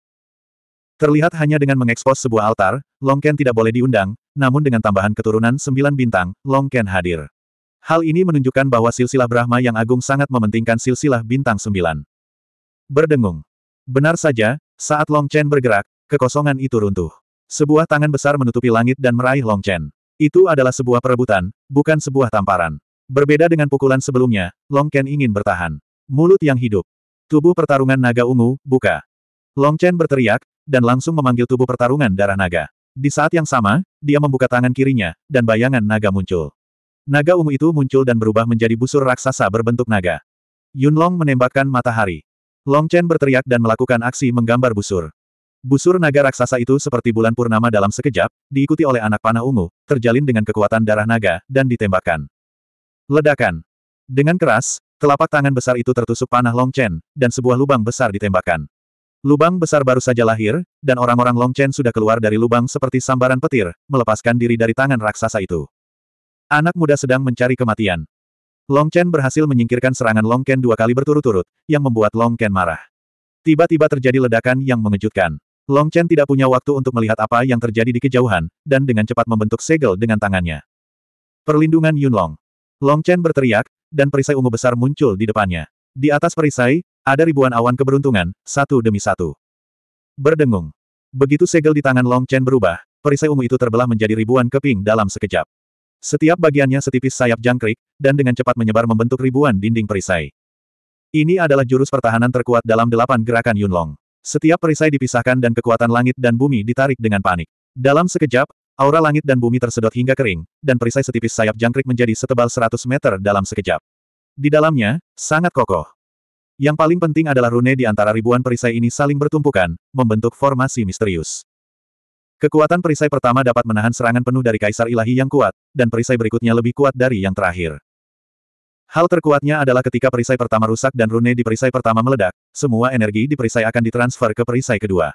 Terlihat hanya dengan mengekspos sebuah altar, Long Ken tidak boleh diundang, namun dengan tambahan keturunan sembilan bintang, Long Ken hadir. Hal ini menunjukkan bahwa silsilah Brahma yang agung sangat mementingkan silsilah bintang sembilan. Berdengung. Benar saja, saat Long Chen bergerak, kekosongan itu runtuh. Sebuah tangan besar menutupi langit dan meraih Long Chen. Itu adalah sebuah perebutan, bukan sebuah tamparan. Berbeda dengan pukulan sebelumnya, Long Chen ingin bertahan. Mulut yang hidup. Tubuh pertarungan naga ungu, buka. Long Chen berteriak, dan langsung memanggil tubuh pertarungan darah naga. Di saat yang sama, dia membuka tangan kirinya, dan bayangan naga muncul. Naga ungu itu muncul dan berubah menjadi busur raksasa berbentuk naga. Yunlong menembakkan matahari. Long Chen berteriak dan melakukan aksi menggambar busur. Busur naga raksasa itu seperti bulan purnama dalam sekejap, diikuti oleh anak panah ungu, terjalin dengan kekuatan darah naga, dan ditembakkan. Ledakan. Dengan keras, telapak tangan besar itu tertusuk panah Long Chen, dan sebuah lubang besar ditembakkan. Lubang besar baru saja lahir, dan orang-orang Long Chen sudah keluar dari lubang seperti sambaran petir, melepaskan diri dari tangan raksasa itu. Anak muda sedang mencari kematian. Long Chen berhasil menyingkirkan serangan Long Chen dua kali berturut-turut, yang membuat Long Chen marah. Tiba-tiba terjadi ledakan yang mengejutkan. Long Chen tidak punya waktu untuk melihat apa yang terjadi di kejauhan, dan dengan cepat membentuk segel dengan tangannya. Perlindungan Yunlong, Long Chen berteriak, dan perisai ungu besar muncul di depannya. Di atas perisai, ada ribuan awan keberuntungan, satu demi satu. Berdengung. Begitu segel di tangan Long Chen berubah, perisai ungu itu terbelah menjadi ribuan keping dalam sekejap. Setiap bagiannya setipis sayap jangkrik, dan dengan cepat menyebar membentuk ribuan dinding perisai. Ini adalah jurus pertahanan terkuat dalam delapan gerakan Yunlong. Setiap perisai dipisahkan dan kekuatan langit dan bumi ditarik dengan panik. Dalam sekejap, aura langit dan bumi tersedot hingga kering, dan perisai setipis sayap jangkrik menjadi setebal 100 meter dalam sekejap. Di dalamnya, sangat kokoh. Yang paling penting adalah rune di antara ribuan perisai ini saling bertumpukan, membentuk formasi misterius. Kekuatan perisai pertama dapat menahan serangan penuh dari kaisar ilahi yang kuat, dan perisai berikutnya lebih kuat dari yang terakhir. Hal terkuatnya adalah ketika perisai pertama rusak dan rune di perisai pertama meledak, semua energi di perisai akan ditransfer ke perisai kedua.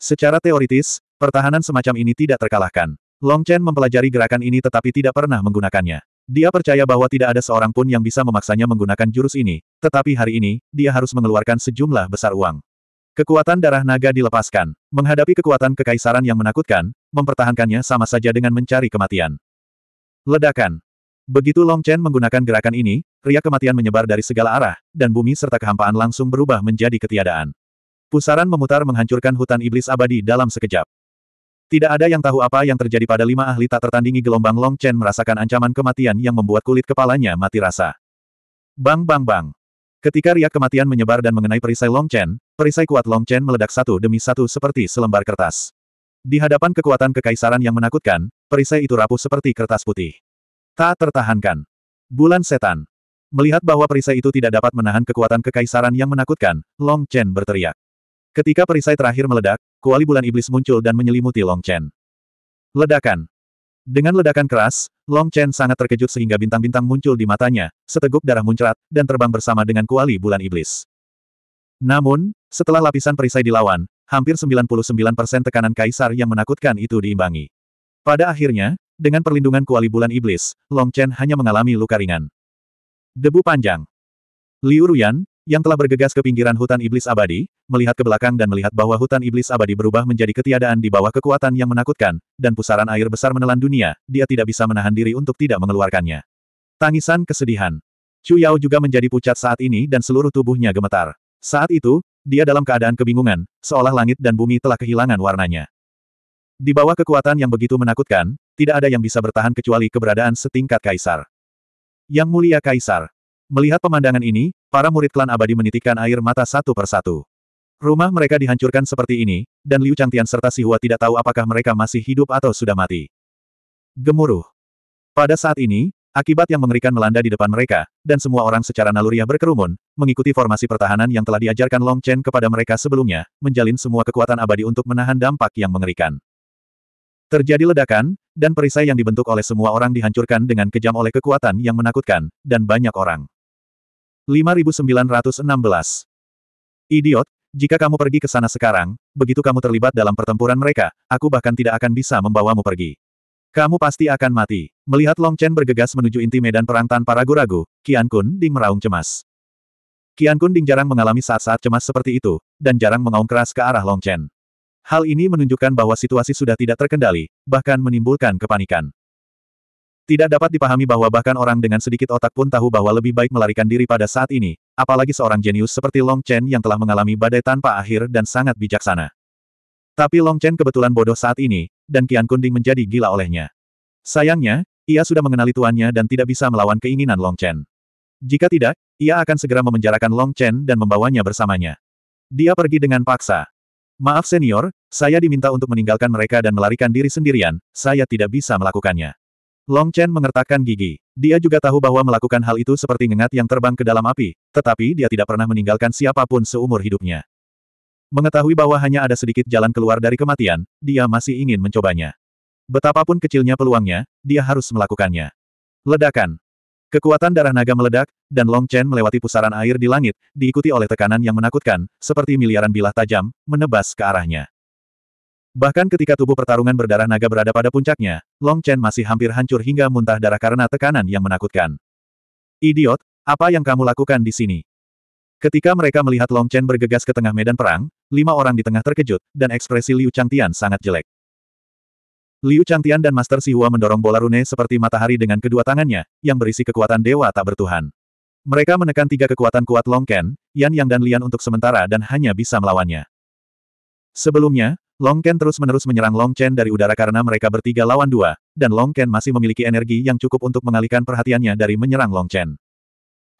Secara teoritis, pertahanan semacam ini tidak terkalahkan. Long Chen mempelajari gerakan ini tetapi tidak pernah menggunakannya. Dia percaya bahwa tidak ada seorang pun yang bisa memaksanya menggunakan jurus ini, tetapi hari ini, dia harus mengeluarkan sejumlah besar uang. Kekuatan darah naga dilepaskan. Menghadapi kekuatan kekaisaran yang menakutkan, mempertahankannya sama saja dengan mencari kematian. Ledakan. Begitu Long Chen menggunakan gerakan ini, riak kematian menyebar dari segala arah, dan bumi serta kehampaan langsung berubah menjadi ketiadaan. Pusaran memutar menghancurkan hutan iblis abadi dalam sekejap. Tidak ada yang tahu apa yang terjadi pada lima ahli tak tertandingi gelombang Long Chen merasakan ancaman kematian yang membuat kulit kepalanya mati rasa. Bang bang bang. Ketika riak kematian menyebar dan mengenai perisai Long Chen, perisai kuat Long Chen meledak satu demi satu seperti selembar kertas. Di hadapan kekuatan kekaisaran yang menakutkan, perisai itu rapuh seperti kertas putih. Tak tertahankan. Bulan setan. Melihat bahwa perisai itu tidak dapat menahan kekuatan kekaisaran yang menakutkan, Long Chen berteriak. Ketika perisai terakhir meledak, kuali bulan iblis muncul dan menyelimuti Long Chen. Ledakan. Dengan ledakan keras, Long Chen sangat terkejut sehingga bintang-bintang muncul di matanya, seteguk darah muncrat, dan terbang bersama dengan kuali bulan iblis. Namun, setelah lapisan perisai dilawan, hampir 99% tekanan kaisar yang menakutkan itu diimbangi. Pada akhirnya, dengan perlindungan kuali bulan iblis, Long Chen hanya mengalami luka ringan. Debu panjang. Liu Ruyan, yang telah bergegas ke pinggiran hutan iblis abadi, melihat ke belakang dan melihat bahwa hutan iblis abadi berubah menjadi ketiadaan di bawah kekuatan yang menakutkan, dan pusaran air besar menelan dunia, dia tidak bisa menahan diri untuk tidak mengeluarkannya. Tangisan kesedihan. Chu Yao juga menjadi pucat saat ini dan seluruh tubuhnya gemetar. Saat itu, dia dalam keadaan kebingungan, seolah langit dan bumi telah kehilangan warnanya. Di bawah kekuatan yang begitu menakutkan, tidak ada yang bisa bertahan kecuali keberadaan setingkat kaisar. Yang mulia kaisar. Melihat pemandangan ini, para murid klan abadi menitikkan air mata satu persatu. Rumah mereka dihancurkan seperti ini, dan Liu Changtian serta Si tidak tahu apakah mereka masih hidup atau sudah mati. Gemuruh. Pada saat ini, akibat yang mengerikan melanda di depan mereka, dan semua orang secara naluriah berkerumun, mengikuti formasi pertahanan yang telah diajarkan Long Chen kepada mereka sebelumnya, menjalin semua kekuatan abadi untuk menahan dampak yang mengerikan. Terjadi ledakan, dan perisai yang dibentuk oleh semua orang dihancurkan dengan kejam oleh kekuatan yang menakutkan, dan banyak orang. 5916 Idiot, jika kamu pergi ke sana sekarang, begitu kamu terlibat dalam pertempuran mereka, aku bahkan tidak akan bisa membawamu pergi. Kamu pasti akan mati. Melihat Long Chen bergegas menuju inti medan perang tanpa ragu-ragu, Qian Kun Ding meraung cemas. Qian Kun Ding jarang mengalami saat-saat cemas seperti itu, dan jarang mengaum keras ke arah Long Chen. Hal ini menunjukkan bahwa situasi sudah tidak terkendali, bahkan menimbulkan kepanikan. Tidak dapat dipahami bahwa bahkan orang dengan sedikit otak pun tahu bahwa lebih baik melarikan diri pada saat ini, apalagi seorang jenius seperti Long Chen yang telah mengalami badai tanpa akhir dan sangat bijaksana. Tapi Long Chen kebetulan bodoh saat ini, dan Kian Kunding menjadi gila olehnya. Sayangnya, ia sudah mengenali tuannya dan tidak bisa melawan keinginan Long Chen. Jika tidak, ia akan segera memenjarakan Long Chen dan membawanya bersamanya. Dia pergi dengan paksa. Maaf senior, saya diminta untuk meninggalkan mereka dan melarikan diri sendirian, saya tidak bisa melakukannya. Long Chen mengertakkan gigi. Dia juga tahu bahwa melakukan hal itu seperti ngengat yang terbang ke dalam api, tetapi dia tidak pernah meninggalkan siapapun seumur hidupnya. Mengetahui bahwa hanya ada sedikit jalan keluar dari kematian, dia masih ingin mencobanya. Betapapun kecilnya peluangnya, dia harus melakukannya. Ledakan. Kekuatan darah naga meledak, dan Long Chen melewati pusaran air di langit, diikuti oleh tekanan yang menakutkan, seperti miliaran bilah tajam, menebas ke arahnya. Bahkan ketika tubuh pertarungan berdarah naga berada pada puncaknya, Long Chen masih hampir hancur hingga muntah darah karena tekanan yang menakutkan. Idiot, apa yang kamu lakukan di sini? Ketika mereka melihat Long Chen bergegas ke tengah medan perang, lima orang di tengah terkejut, dan ekspresi Liu Changtian sangat jelek. Liu Changtian dan Master Sihua mendorong bola rune seperti matahari dengan kedua tangannya, yang berisi kekuatan dewa tak bertuhan. Mereka menekan tiga kekuatan kuat Long Chen, Yan Yang dan Lian untuk sementara dan hanya bisa melawannya. Sebelumnya, Long Ken terus-menerus menyerang Long Chen dari udara karena mereka bertiga lawan dua, dan Long Ken masih memiliki energi yang cukup untuk mengalihkan perhatiannya dari menyerang Long Chen.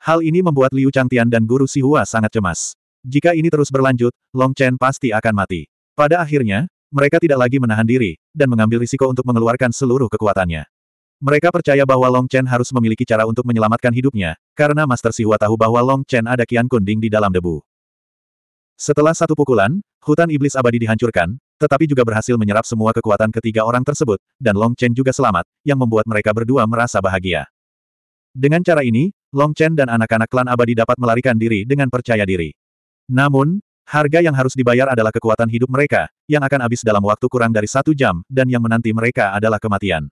Hal ini membuat Liu Changtian dan Guru Sihua sangat cemas. Jika ini terus berlanjut, Long Chen pasti akan mati. Pada akhirnya, mereka tidak lagi menahan diri, dan mengambil risiko untuk mengeluarkan seluruh kekuatannya. Mereka percaya bahwa Long Chen harus memiliki cara untuk menyelamatkan hidupnya, karena Master Sihua tahu bahwa Long Chen ada kian kunding di dalam debu. Setelah satu pukulan, hutan iblis abadi dihancurkan, tetapi juga berhasil menyerap semua kekuatan ketiga orang tersebut, dan Long Chen juga selamat, yang membuat mereka berdua merasa bahagia. Dengan cara ini, Long Chen dan anak-anak klan abadi dapat melarikan diri dengan percaya diri. Namun, harga yang harus dibayar adalah kekuatan hidup mereka, yang akan habis dalam waktu kurang dari satu jam, dan yang menanti mereka adalah kematian.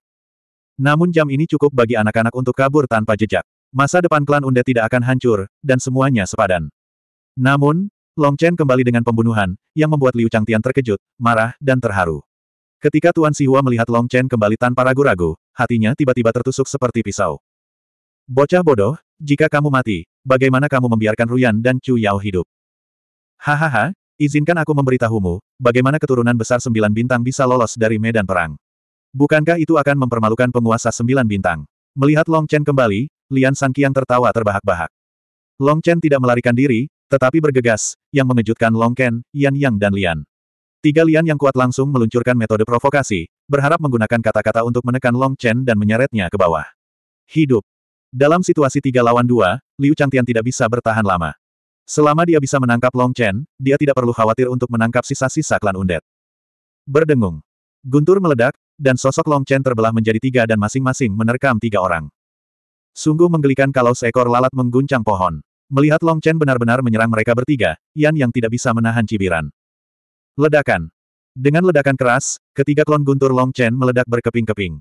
Namun jam ini cukup bagi anak-anak untuk kabur tanpa jejak. Masa depan klan Unde tidak akan hancur, dan semuanya sepadan. Namun, Long Chen kembali dengan pembunuhan, yang membuat Liu Changtian terkejut, marah, dan terharu. Ketika Tuan Sihua melihat Long Chen kembali tanpa ragu-ragu, hatinya tiba-tiba tertusuk seperti pisau. Bocah bodoh, jika kamu mati, bagaimana kamu membiarkan Ruyan dan Chu Yao hidup? Hahaha, izinkan aku memberitahumu, bagaimana keturunan besar sembilan bintang bisa lolos dari medan perang. Bukankah itu akan mempermalukan penguasa sembilan bintang? Melihat Long Chen kembali, Lian Sangkiang tertawa terbahak-bahak. Long Chen tidak melarikan diri, tetapi bergegas, yang mengejutkan Long Ken, Yan Yang dan Lian. Tiga Lian yang kuat langsung meluncurkan metode provokasi, berharap menggunakan kata-kata untuk menekan Long Chen dan menyeretnya ke bawah. Hidup. Dalam situasi tiga lawan dua, Liu Changtian tidak bisa bertahan lama. Selama dia bisa menangkap Long Chen, dia tidak perlu khawatir untuk menangkap sisa-sisa klan undet. Berdengung. Guntur meledak, dan sosok Long Chen terbelah menjadi tiga dan masing-masing menerkam tiga orang. Sungguh menggelikan kalau seekor lalat mengguncang pohon. Melihat Long Chen benar-benar menyerang mereka bertiga, Yan Yang tidak bisa menahan cibiran. Ledakan. Dengan ledakan keras, ketiga klon guntur Long Chen meledak berkeping-keping.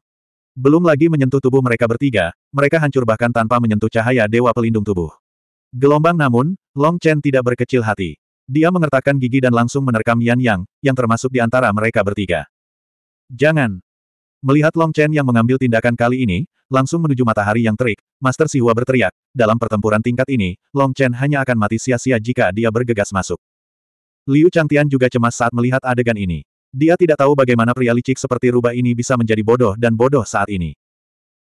Belum lagi menyentuh tubuh mereka bertiga, mereka hancur bahkan tanpa menyentuh cahaya Dewa Pelindung Tubuh. Gelombang namun, Long Chen tidak berkecil hati. Dia mengertakkan gigi dan langsung menerkam Yan Yang, yang termasuk di antara mereka bertiga. Jangan! Melihat Long Chen yang mengambil tindakan kali ini, langsung menuju matahari yang terik, Master Sihua berteriak, dalam pertempuran tingkat ini, Long Chen hanya akan mati sia-sia jika dia bergegas masuk. Liu Changtian juga cemas saat melihat adegan ini. Dia tidak tahu bagaimana pria licik seperti rubah ini bisa menjadi bodoh dan bodoh saat ini.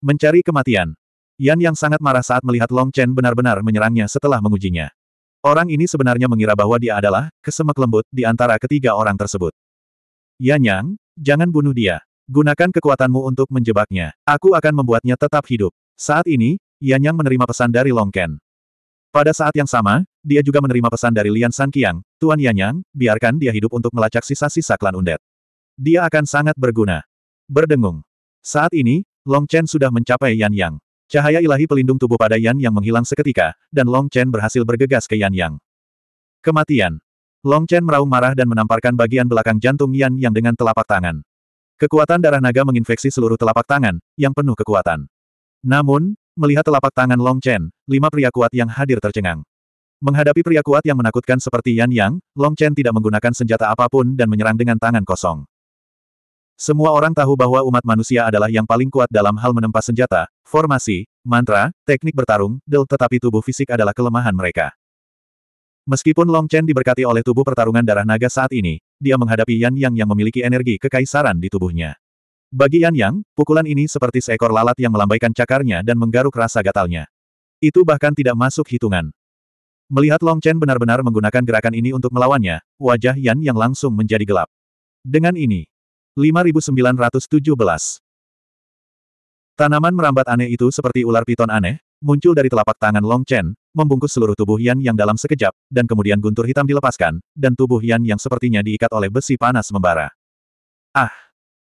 Mencari kematian. Yan yang sangat marah saat melihat Long Chen benar-benar menyerangnya setelah mengujinya. Orang ini sebenarnya mengira bahwa dia adalah kesemek lembut di antara ketiga orang tersebut. Yan Yang, jangan bunuh dia. Gunakan kekuatanmu untuk menjebaknya. Aku akan membuatnya tetap hidup. Saat ini, Yan Yang menerima pesan dari Long Ken. Pada saat yang sama, dia juga menerima pesan dari Lian San Qiang, Tuan Yan Yang, biarkan dia hidup untuk melacak sisa-sisa klan undet. Dia akan sangat berguna. Berdengung. Saat ini, Long Chen sudah mencapai Yan Yang. Cahaya ilahi pelindung tubuh pada Yan Yang menghilang seketika, dan Long Chen berhasil bergegas ke Yan Yang. Kematian. Long Chen meraung marah dan menamparkan bagian belakang jantung Yan Yang dengan telapak tangan. Kekuatan darah naga menginfeksi seluruh telapak tangan, yang penuh kekuatan. Namun, melihat telapak tangan Long Chen, lima pria kuat yang hadir tercengang. Menghadapi pria kuat yang menakutkan seperti Yan Yang, Long Chen tidak menggunakan senjata apapun dan menyerang dengan tangan kosong. Semua orang tahu bahwa umat manusia adalah yang paling kuat dalam hal menempa senjata, formasi, mantra, teknik bertarung, del tetapi tubuh fisik adalah kelemahan mereka. Meskipun Long Chen diberkati oleh tubuh pertarungan darah naga saat ini, dia menghadapi Yan Yang yang memiliki energi kekaisaran di tubuhnya. Bagi Yan Yang, pukulan ini seperti seekor lalat yang melambaikan cakarnya dan menggaruk rasa gatalnya. Itu bahkan tidak masuk hitungan. Melihat Long Chen benar-benar menggunakan gerakan ini untuk melawannya, wajah Yan Yang langsung menjadi gelap. Dengan ini, 5917. Tanaman merambat aneh itu seperti ular piton aneh, muncul dari telapak tangan Long Chen, membungkus seluruh tubuh Yan yang dalam sekejap, dan kemudian guntur hitam dilepaskan, dan tubuh Yan yang sepertinya diikat oleh besi panas membara. Ah!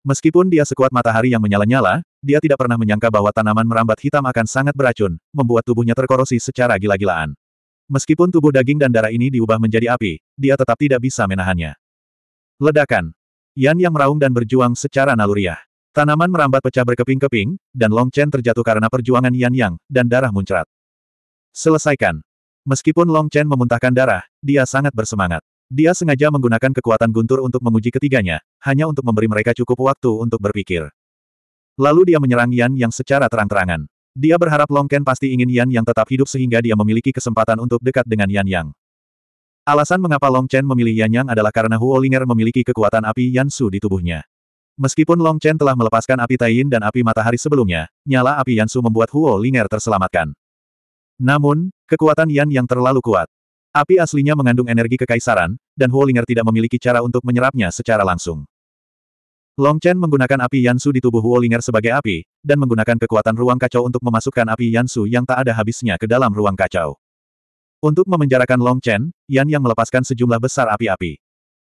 Meskipun dia sekuat matahari yang menyala-nyala, dia tidak pernah menyangka bahwa tanaman merambat hitam akan sangat beracun, membuat tubuhnya terkorosi secara gila-gilaan. Meskipun tubuh daging dan darah ini diubah menjadi api, dia tetap tidak bisa menahannya. Ledakan. Yan yang meraung dan berjuang secara naluriah. Tanaman merambat pecah berkeping-keping, dan Long Chen terjatuh karena perjuangan Yan Yang, dan darah muncrat. Selesaikan. Meskipun Long Chen memuntahkan darah, dia sangat bersemangat. Dia sengaja menggunakan kekuatan guntur untuk menguji ketiganya, hanya untuk memberi mereka cukup waktu untuk berpikir. Lalu dia menyerang Yan yang secara terang-terangan. Dia berharap Long Ken pasti ingin Yan yang tetap hidup sehingga dia memiliki kesempatan untuk dekat dengan Yan Yang. Alasan mengapa Long Chen memilih Yan Yang adalah karena Huo Ling'er memiliki kekuatan api Yan Su di tubuhnya. Meskipun Long Chen telah melepaskan api Taiyin dan api matahari sebelumnya, nyala api Yan Su membuat Huo Ling'er terselamatkan. Namun, kekuatan Yan Yang terlalu kuat. Api aslinya mengandung energi kekaisaran, dan Huolinger tidak memiliki cara untuk menyerapnya secara langsung. Long Chen menggunakan api Yansu di tubuh Huolinger sebagai api, dan menggunakan kekuatan ruang kacau untuk memasukkan api Yansu yang tak ada habisnya ke dalam ruang kacau. Untuk memenjarakan Long Chen, Yan Yang melepaskan sejumlah besar api-api.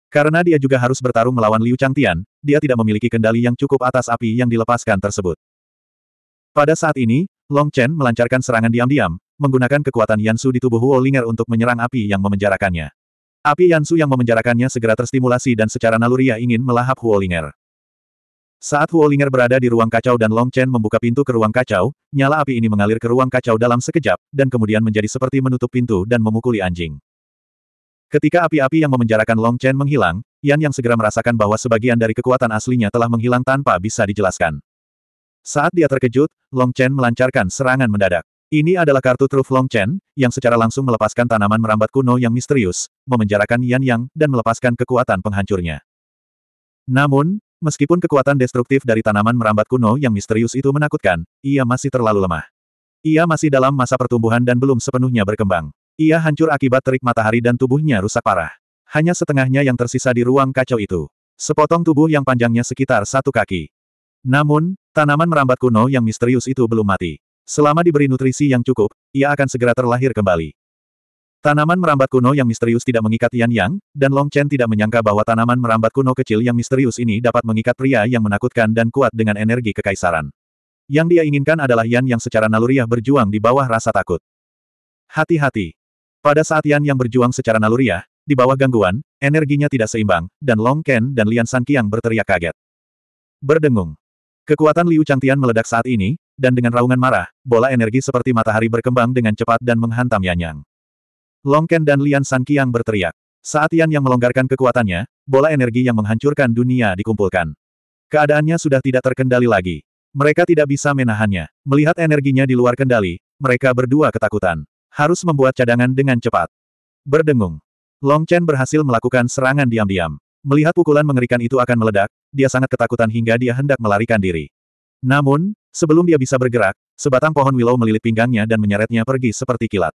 Karena dia juga harus bertarung melawan Liu Changtian, dia tidak memiliki kendali yang cukup atas api yang dilepaskan tersebut. Pada saat ini, Long Chen melancarkan serangan diam-diam, menggunakan kekuatan Yansu di tubuh Huolinger untuk menyerang api yang memenjarakannya. Api Yansu yang memenjarakannya segera terstimulasi dan secara naluriah ingin melahap Huolinger. Saat Huolinger berada di ruang kacau dan Long Chen membuka pintu ke ruang kacau, nyala api ini mengalir ke ruang kacau dalam sekejap, dan kemudian menjadi seperti menutup pintu dan memukuli anjing. Ketika api-api yang memenjarakan Long Chen menghilang, Yan yang segera merasakan bahwa sebagian dari kekuatan aslinya telah menghilang tanpa bisa dijelaskan. Saat dia terkejut, Long Chen melancarkan serangan mendadak. Ini adalah kartu Truf Long Chen, yang secara langsung melepaskan tanaman merambat kuno yang misterius, memenjarakan Yan Yang, dan melepaskan kekuatan penghancurnya. Namun, meskipun kekuatan destruktif dari tanaman merambat kuno yang misterius itu menakutkan, ia masih terlalu lemah. Ia masih dalam masa pertumbuhan dan belum sepenuhnya berkembang. Ia hancur akibat terik matahari dan tubuhnya rusak parah. Hanya setengahnya yang tersisa di ruang kacau itu. Sepotong tubuh yang panjangnya sekitar satu kaki. Namun, tanaman merambat kuno yang misterius itu belum mati. Selama diberi nutrisi yang cukup, ia akan segera terlahir kembali. Tanaman merambat kuno yang misterius tidak mengikat Yan Yang, dan Long Chen tidak menyangka bahwa tanaman merambat kuno kecil yang misterius ini dapat mengikat pria yang menakutkan dan kuat dengan energi kekaisaran. Yang dia inginkan adalah Yan Yang secara naluriah berjuang di bawah rasa takut. Hati-hati. Pada saat Yan Yang berjuang secara naluriah, di bawah gangguan, energinya tidak seimbang, dan Long Chen dan Lian San Qiang berteriak kaget. Berdengung. Kekuatan Liu Changtian meledak saat ini, dan dengan raungan marah, bola energi seperti matahari berkembang dengan cepat dan menghantam Yan Yang. Long Ken dan Lian San Qiang berteriak. Saat Yan Yang melonggarkan kekuatannya, bola energi yang menghancurkan dunia dikumpulkan. Keadaannya sudah tidak terkendali lagi. Mereka tidak bisa menahannya. Melihat energinya di luar kendali, mereka berdua ketakutan. Harus membuat cadangan dengan cepat. Berdengung. Long Chen berhasil melakukan serangan diam-diam. Melihat pukulan mengerikan itu akan meledak, dia sangat ketakutan hingga dia hendak melarikan diri. Namun, sebelum dia bisa bergerak, sebatang pohon willow melilit pinggangnya dan menyeretnya pergi seperti kilat.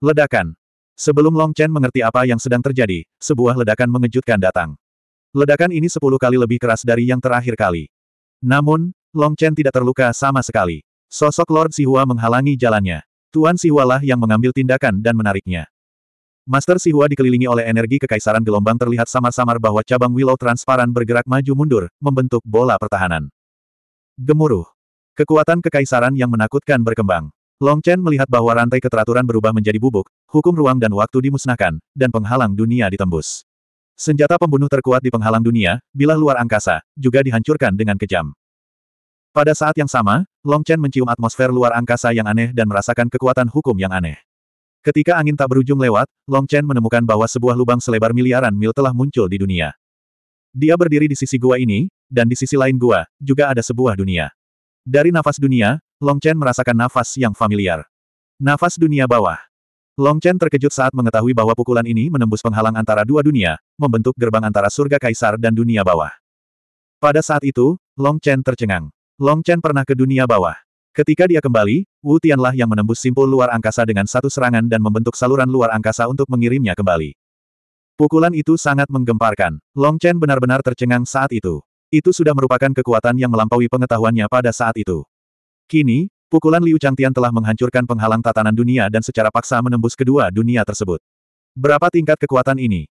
Ledakan. Sebelum Long Chen mengerti apa yang sedang terjadi, sebuah ledakan mengejutkan datang. Ledakan ini sepuluh kali lebih keras dari yang terakhir kali. Namun, Long Chen tidak terluka sama sekali. Sosok Lord Sihua menghalangi jalannya. Tuan lah yang mengambil tindakan dan menariknya. Master Sihua dikelilingi oleh energi kekaisaran gelombang terlihat samar-samar bahwa cabang Willow transparan bergerak maju mundur, membentuk bola pertahanan. Gemuruh. Kekuatan kekaisaran yang menakutkan berkembang. Long Chen melihat bahwa rantai keteraturan berubah menjadi bubuk, hukum ruang dan waktu dimusnahkan, dan penghalang dunia ditembus. Senjata pembunuh terkuat di penghalang dunia, bila luar angkasa, juga dihancurkan dengan kejam. Pada saat yang sama, Long Chen mencium atmosfer luar angkasa yang aneh dan merasakan kekuatan hukum yang aneh. Ketika angin tak berujung lewat, Long Chen menemukan bahwa sebuah lubang selebar miliaran mil telah muncul di dunia. Dia berdiri di sisi gua ini, dan di sisi lain gua, juga ada sebuah dunia. Dari nafas dunia, Long Chen merasakan nafas yang familiar. Nafas dunia bawah. Long Chen terkejut saat mengetahui bahwa pukulan ini menembus penghalang antara dua dunia, membentuk gerbang antara surga kaisar dan dunia bawah. Pada saat itu, Long Chen tercengang. Long Chen pernah ke dunia bawah. Ketika dia kembali, Wu Tianlah yang menembus simpul luar angkasa dengan satu serangan dan membentuk saluran luar angkasa untuk mengirimnya kembali. Pukulan itu sangat menggemparkan. Long Chen benar-benar tercengang saat itu. Itu sudah merupakan kekuatan yang melampaui pengetahuannya pada saat itu. Kini, pukulan Liu Changtian telah menghancurkan penghalang tatanan dunia dan secara paksa menembus kedua dunia tersebut. Berapa tingkat kekuatan ini?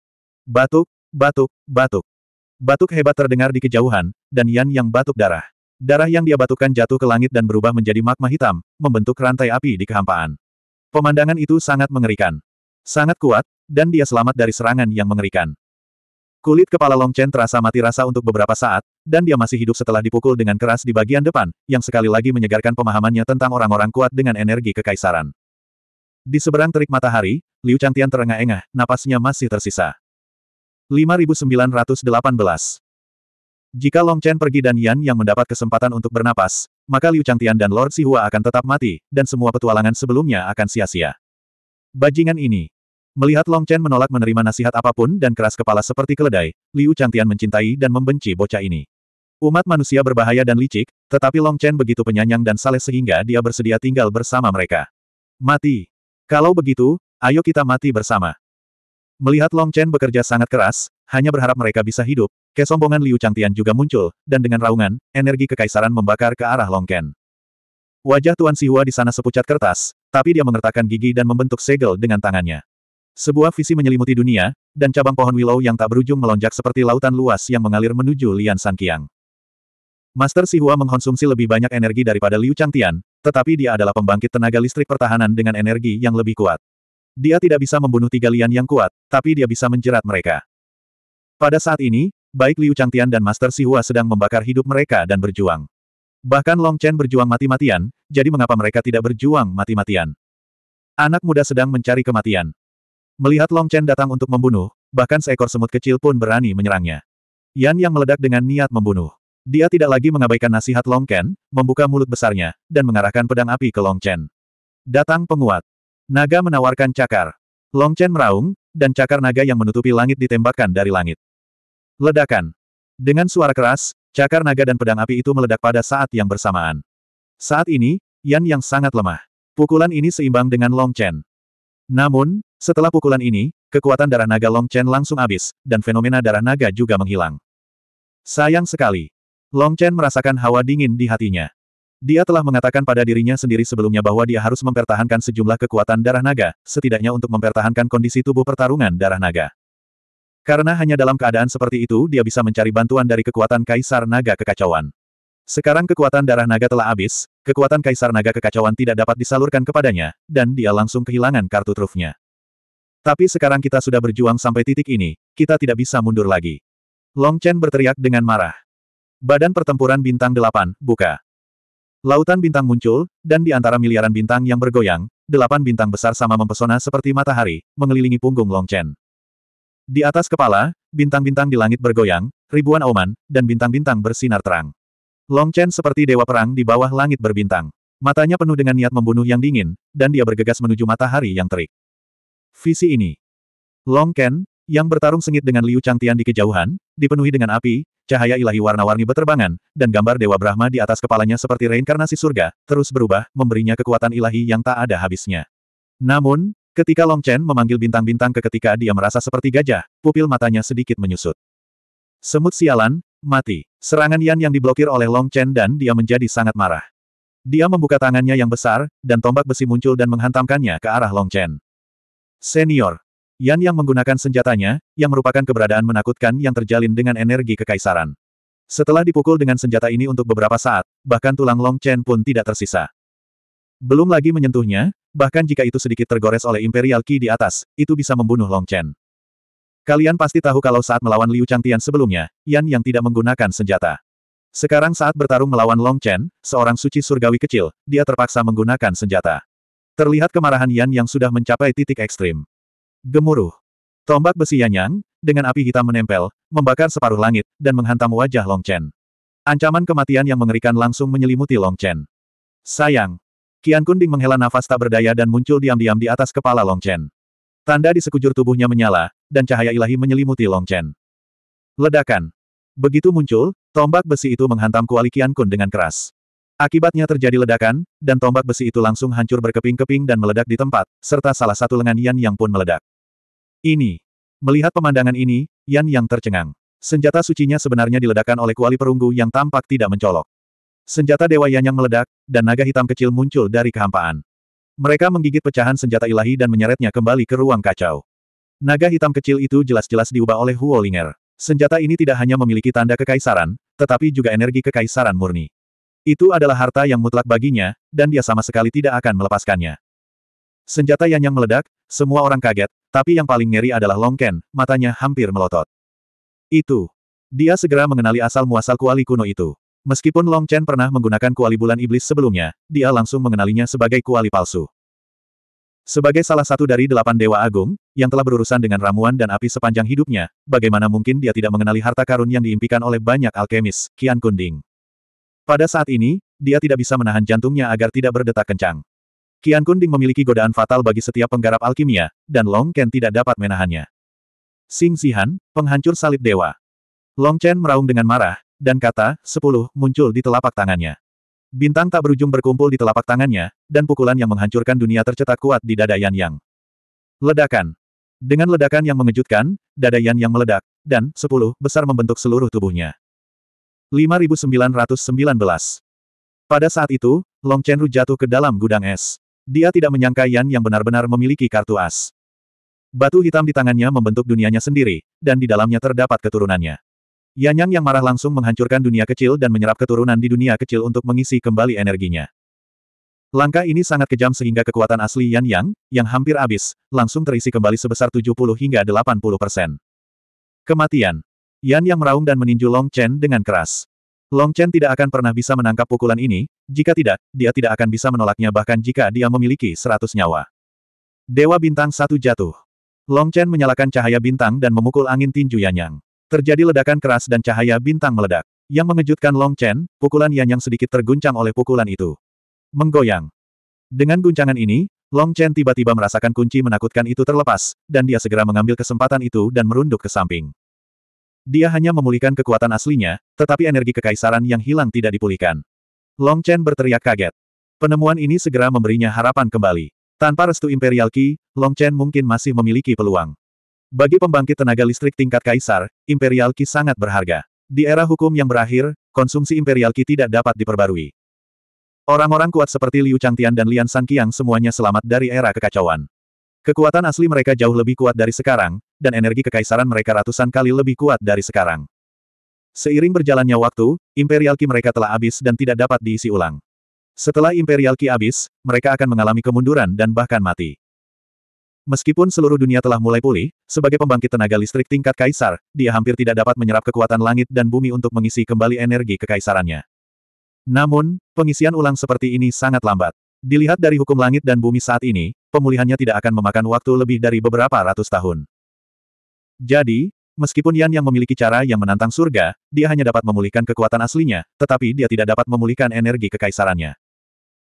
Batuk, batuk, batuk. Batuk hebat terdengar di kejauhan, dan Yan yang batuk darah. Darah yang dia batukan jatuh ke langit dan berubah menjadi magma hitam, membentuk rantai api di kehampaan. Pemandangan itu sangat mengerikan. Sangat kuat, dan dia selamat dari serangan yang mengerikan. Kulit kepala Long Chen terasa mati rasa untuk beberapa saat, dan dia masih hidup setelah dipukul dengan keras di bagian depan, yang sekali lagi menyegarkan pemahamannya tentang orang-orang kuat dengan energi kekaisaran. Di seberang terik matahari, Liu Changtian terengah-engah, napasnya masih tersisa. 5918 jika Long Chen pergi dan Yan yang mendapat kesempatan untuk bernapas, maka Liu Changtian dan Lord Sihua akan tetap mati, dan semua petualangan sebelumnya akan sia-sia. Bajingan ini. Melihat Long Chen menolak menerima nasihat apapun dan keras kepala seperti keledai, Liu Changtian mencintai dan membenci bocah ini. Umat manusia berbahaya dan licik, tetapi Long Chen begitu penyanyang dan saleh sehingga dia bersedia tinggal bersama mereka. Mati. Kalau begitu, ayo kita mati bersama. Melihat Long Chen bekerja sangat keras, hanya berharap mereka bisa hidup, kesombongan Liu Changtian juga muncul, dan dengan raungan, energi kekaisaran membakar ke arah Long Chen. Wajah Tuan Sihua di sana sepucat kertas, tapi dia mengertakkan gigi dan membentuk segel dengan tangannya. Sebuah visi menyelimuti dunia, dan cabang pohon willow yang tak berujung melonjak seperti lautan luas yang mengalir menuju Lian Sanqiang. Master Sihua mengkonsumsi lebih banyak energi daripada Liu Changtian, tetapi dia adalah pembangkit tenaga listrik pertahanan dengan energi yang lebih kuat. Dia tidak bisa membunuh tiga lian yang kuat, tapi dia bisa menjerat mereka. Pada saat ini, baik Liu Changtian dan Master Sihua sedang membakar hidup mereka dan berjuang. Bahkan Long Chen berjuang mati-matian, jadi mengapa mereka tidak berjuang mati-matian? Anak muda sedang mencari kematian. Melihat Long Chen datang untuk membunuh, bahkan seekor semut kecil pun berani menyerangnya. Yan yang meledak dengan niat membunuh. Dia tidak lagi mengabaikan nasihat Long Chen, membuka mulut besarnya, dan mengarahkan pedang api ke Long Chen. Datang penguat. Naga menawarkan cakar. Longchen meraung, dan cakar naga yang menutupi langit ditembakkan dari langit. Ledakan. Dengan suara keras, cakar naga dan pedang api itu meledak pada saat yang bersamaan. Saat ini, Yan yang sangat lemah. Pukulan ini seimbang dengan Longchen. Namun, setelah pukulan ini, kekuatan darah naga Longchen langsung habis, dan fenomena darah naga juga menghilang. Sayang sekali. Longchen merasakan hawa dingin di hatinya. Dia telah mengatakan pada dirinya sendiri sebelumnya bahwa dia harus mempertahankan sejumlah kekuatan darah naga, setidaknya untuk mempertahankan kondisi tubuh pertarungan darah naga. Karena hanya dalam keadaan seperti itu dia bisa mencari bantuan dari kekuatan Kaisar Naga Kekacauan. Sekarang kekuatan darah naga telah habis, kekuatan Kaisar Naga Kekacauan tidak dapat disalurkan kepadanya, dan dia langsung kehilangan kartu trufnya. Tapi sekarang kita sudah berjuang sampai titik ini, kita tidak bisa mundur lagi. Long Chen berteriak dengan marah. Badan pertempuran bintang delapan, buka. Lautan bintang muncul, dan di antara miliaran bintang yang bergoyang, delapan bintang besar sama mempesona seperti matahari, mengelilingi punggung Long Chen. Di atas kepala, bintang-bintang di langit bergoyang, ribuan auman, dan bintang-bintang bersinar terang. Long Chen seperti dewa perang di bawah langit berbintang. Matanya penuh dengan niat membunuh yang dingin, dan dia bergegas menuju matahari yang terik. Visi ini. Long Ken, yang bertarung sengit dengan Liu Changtian di kejauhan, dipenuhi dengan api, cahaya ilahi warna-warni berterbangan, dan gambar Dewa Brahma di atas kepalanya seperti reinkarnasi surga, terus berubah, memberinya kekuatan ilahi yang tak ada habisnya. Namun, ketika Long Chen memanggil bintang-bintang ke ketika dia merasa seperti gajah, pupil matanya sedikit menyusut. Semut sialan, mati. Serangan Yan yang diblokir oleh Long Chen dan dia menjadi sangat marah. Dia membuka tangannya yang besar, dan tombak besi muncul dan menghantamkannya ke arah Long Chen. Senior, Yan yang menggunakan senjatanya, yang merupakan keberadaan menakutkan yang terjalin dengan energi kekaisaran. Setelah dipukul dengan senjata ini untuk beberapa saat, bahkan tulang Long Chen pun tidak tersisa. Belum lagi menyentuhnya, bahkan jika itu sedikit tergores oleh Imperial Qi di atas, itu bisa membunuh Long Chen. Kalian pasti tahu kalau saat melawan Liu Changtian sebelumnya, Yan yang tidak menggunakan senjata. Sekarang saat bertarung melawan Long Chen, seorang suci surgawi kecil, dia terpaksa menggunakan senjata. Terlihat kemarahan Yan yang sudah mencapai titik ekstrim. Gemuruh. Tombak besi Yanyang, dengan api hitam menempel, membakar separuh langit, dan menghantam wajah Long Chen. Ancaman kematian yang mengerikan langsung menyelimuti Long Chen. Sayang. Kian Kunding menghela nafas tak berdaya dan muncul diam-diam di atas kepala Long Chen. Tanda di sekujur tubuhnya menyala, dan cahaya ilahi menyelimuti Long Chen. Ledakan. Begitu muncul, tombak besi itu menghantam kuali Kian Kun dengan keras. Akibatnya terjadi ledakan, dan tombak besi itu langsung hancur berkeping-keping dan meledak di tempat, serta salah satu lengan Yan Yang pun meledak. Ini. Melihat pemandangan ini, Yan yang tercengang. Senjata sucinya sebenarnya diledakkan oleh kuali perunggu yang tampak tidak mencolok. Senjata Dewa Yan yang meledak, dan naga hitam kecil muncul dari kehampaan. Mereka menggigit pecahan senjata ilahi dan menyeretnya kembali ke ruang kacau. Naga hitam kecil itu jelas-jelas diubah oleh Huo Linger. Senjata ini tidak hanya memiliki tanda kekaisaran, tetapi juga energi kekaisaran murni. Itu adalah harta yang mutlak baginya, dan dia sama sekali tidak akan melepaskannya. Senjata Yan yang meledak, semua orang kaget, tapi yang paling ngeri adalah Long Ken, matanya hampir melotot. Itu. Dia segera mengenali asal-muasal kuali kuno itu. Meskipun Long Chen pernah menggunakan kuali bulan iblis sebelumnya, dia langsung mengenalinya sebagai kuali palsu. Sebagai salah satu dari delapan dewa agung, yang telah berurusan dengan ramuan dan api sepanjang hidupnya, bagaimana mungkin dia tidak mengenali harta karun yang diimpikan oleh banyak alkemis, Kian Kunding. Pada saat ini, dia tidak bisa menahan jantungnya agar tidak berdetak kencang. Kian Kunding memiliki godaan fatal bagi setiap penggarap alkimia, dan Long Ken tidak dapat menahannya. Sing Sihan, penghancur salib dewa. Long Chen meraung dengan marah, dan kata, sepuluh, muncul di telapak tangannya. Bintang tak berujung berkumpul di telapak tangannya, dan pukulan yang menghancurkan dunia tercetak kuat di dada Yan Yang. Ledakan. Dengan ledakan yang mengejutkan, dada Yan Yang meledak, dan, sepuluh, besar membentuk seluruh tubuhnya. 5919 Pada saat itu, Long Chenru jatuh ke dalam gudang es. Dia tidak menyangka Yan yang benar-benar memiliki kartu as. Batu hitam di tangannya membentuk dunianya sendiri, dan di dalamnya terdapat keturunannya. Yan Yang yang marah langsung menghancurkan dunia kecil dan menyerap keturunan di dunia kecil untuk mengisi kembali energinya. Langkah ini sangat kejam sehingga kekuatan asli Yan Yang, yang hampir habis, langsung terisi kembali sebesar 70 hingga 80 persen. Kematian. Yan Yang meraung dan meninju Long Chen dengan keras. Long Chen tidak akan pernah bisa menangkap pukulan ini, jika tidak, dia tidak akan bisa menolaknya bahkan jika dia memiliki seratus nyawa. Dewa bintang satu jatuh. Long Chen menyalakan cahaya bintang dan memukul angin tinju Yanyang. Terjadi ledakan keras dan cahaya bintang meledak. Yang mengejutkan Long Chen, pukulan Yanyang sedikit terguncang oleh pukulan itu. Menggoyang. Dengan guncangan ini, Long Chen tiba-tiba merasakan kunci menakutkan itu terlepas, dan dia segera mengambil kesempatan itu dan merunduk ke samping. Dia hanya memulihkan kekuatan aslinya, tetapi energi kekaisaran yang hilang tidak dipulihkan. Long Chen berteriak kaget. Penemuan ini segera memberinya harapan kembali. Tanpa restu Imperial Qi, Long Chen mungkin masih memiliki peluang. Bagi pembangkit tenaga listrik tingkat kaisar, Imperial Qi sangat berharga. Di era hukum yang berakhir, konsumsi Imperial Qi tidak dapat diperbarui. Orang-orang kuat seperti Liu Changtian dan Lian Sangqiang semuanya selamat dari era kekacauan. Kekuatan asli mereka jauh lebih kuat dari sekarang, dan energi kekaisaran mereka ratusan kali lebih kuat dari sekarang. Seiring berjalannya waktu, Imperial Ki mereka telah habis dan tidak dapat diisi ulang. Setelah Imperial Ki habis, mereka akan mengalami kemunduran dan bahkan mati. Meskipun seluruh dunia telah mulai pulih, sebagai pembangkit tenaga listrik tingkat kaisar, dia hampir tidak dapat menyerap kekuatan langit dan bumi untuk mengisi kembali energi kekaisarannya. Namun, pengisian ulang seperti ini sangat lambat. Dilihat dari hukum langit dan bumi saat ini, pemulihannya tidak akan memakan waktu lebih dari beberapa ratus tahun. Jadi, meskipun Yan yang memiliki cara yang menantang surga, dia hanya dapat memulihkan kekuatan aslinya, tetapi dia tidak dapat memulihkan energi kekaisarannya.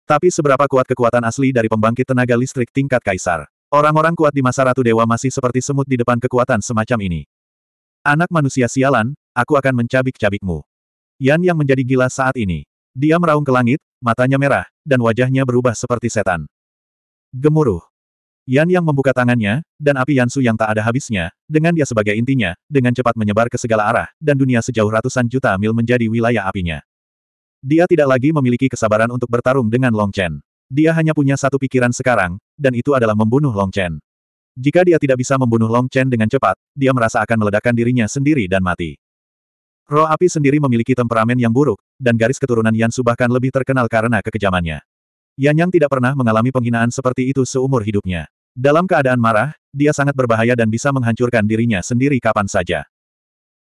Tapi seberapa kuat kekuatan asli dari pembangkit tenaga listrik tingkat kaisar? Orang-orang kuat di masa Ratu Dewa masih seperti semut di depan kekuatan semacam ini. Anak manusia sialan, aku akan mencabik-cabikmu. Yan yang menjadi gila saat ini. Dia meraung ke langit, matanya merah, dan wajahnya berubah seperti setan. Gemuruh. Yan Yang membuka tangannya, dan api Yansu yang tak ada habisnya, dengan dia sebagai intinya, dengan cepat menyebar ke segala arah, dan dunia sejauh ratusan juta mil menjadi wilayah apinya. Dia tidak lagi memiliki kesabaran untuk bertarung dengan Long Chen. Dia hanya punya satu pikiran sekarang, dan itu adalah membunuh Long Chen. Jika dia tidak bisa membunuh Long Chen dengan cepat, dia merasa akan meledakkan dirinya sendiri dan mati. Roh api sendiri memiliki temperamen yang buruk, dan garis keturunan Yansu bahkan lebih terkenal karena kekejamannya. Yan Yang tidak pernah mengalami penghinaan seperti itu seumur hidupnya. Dalam keadaan marah, dia sangat berbahaya dan bisa menghancurkan dirinya sendiri kapan saja.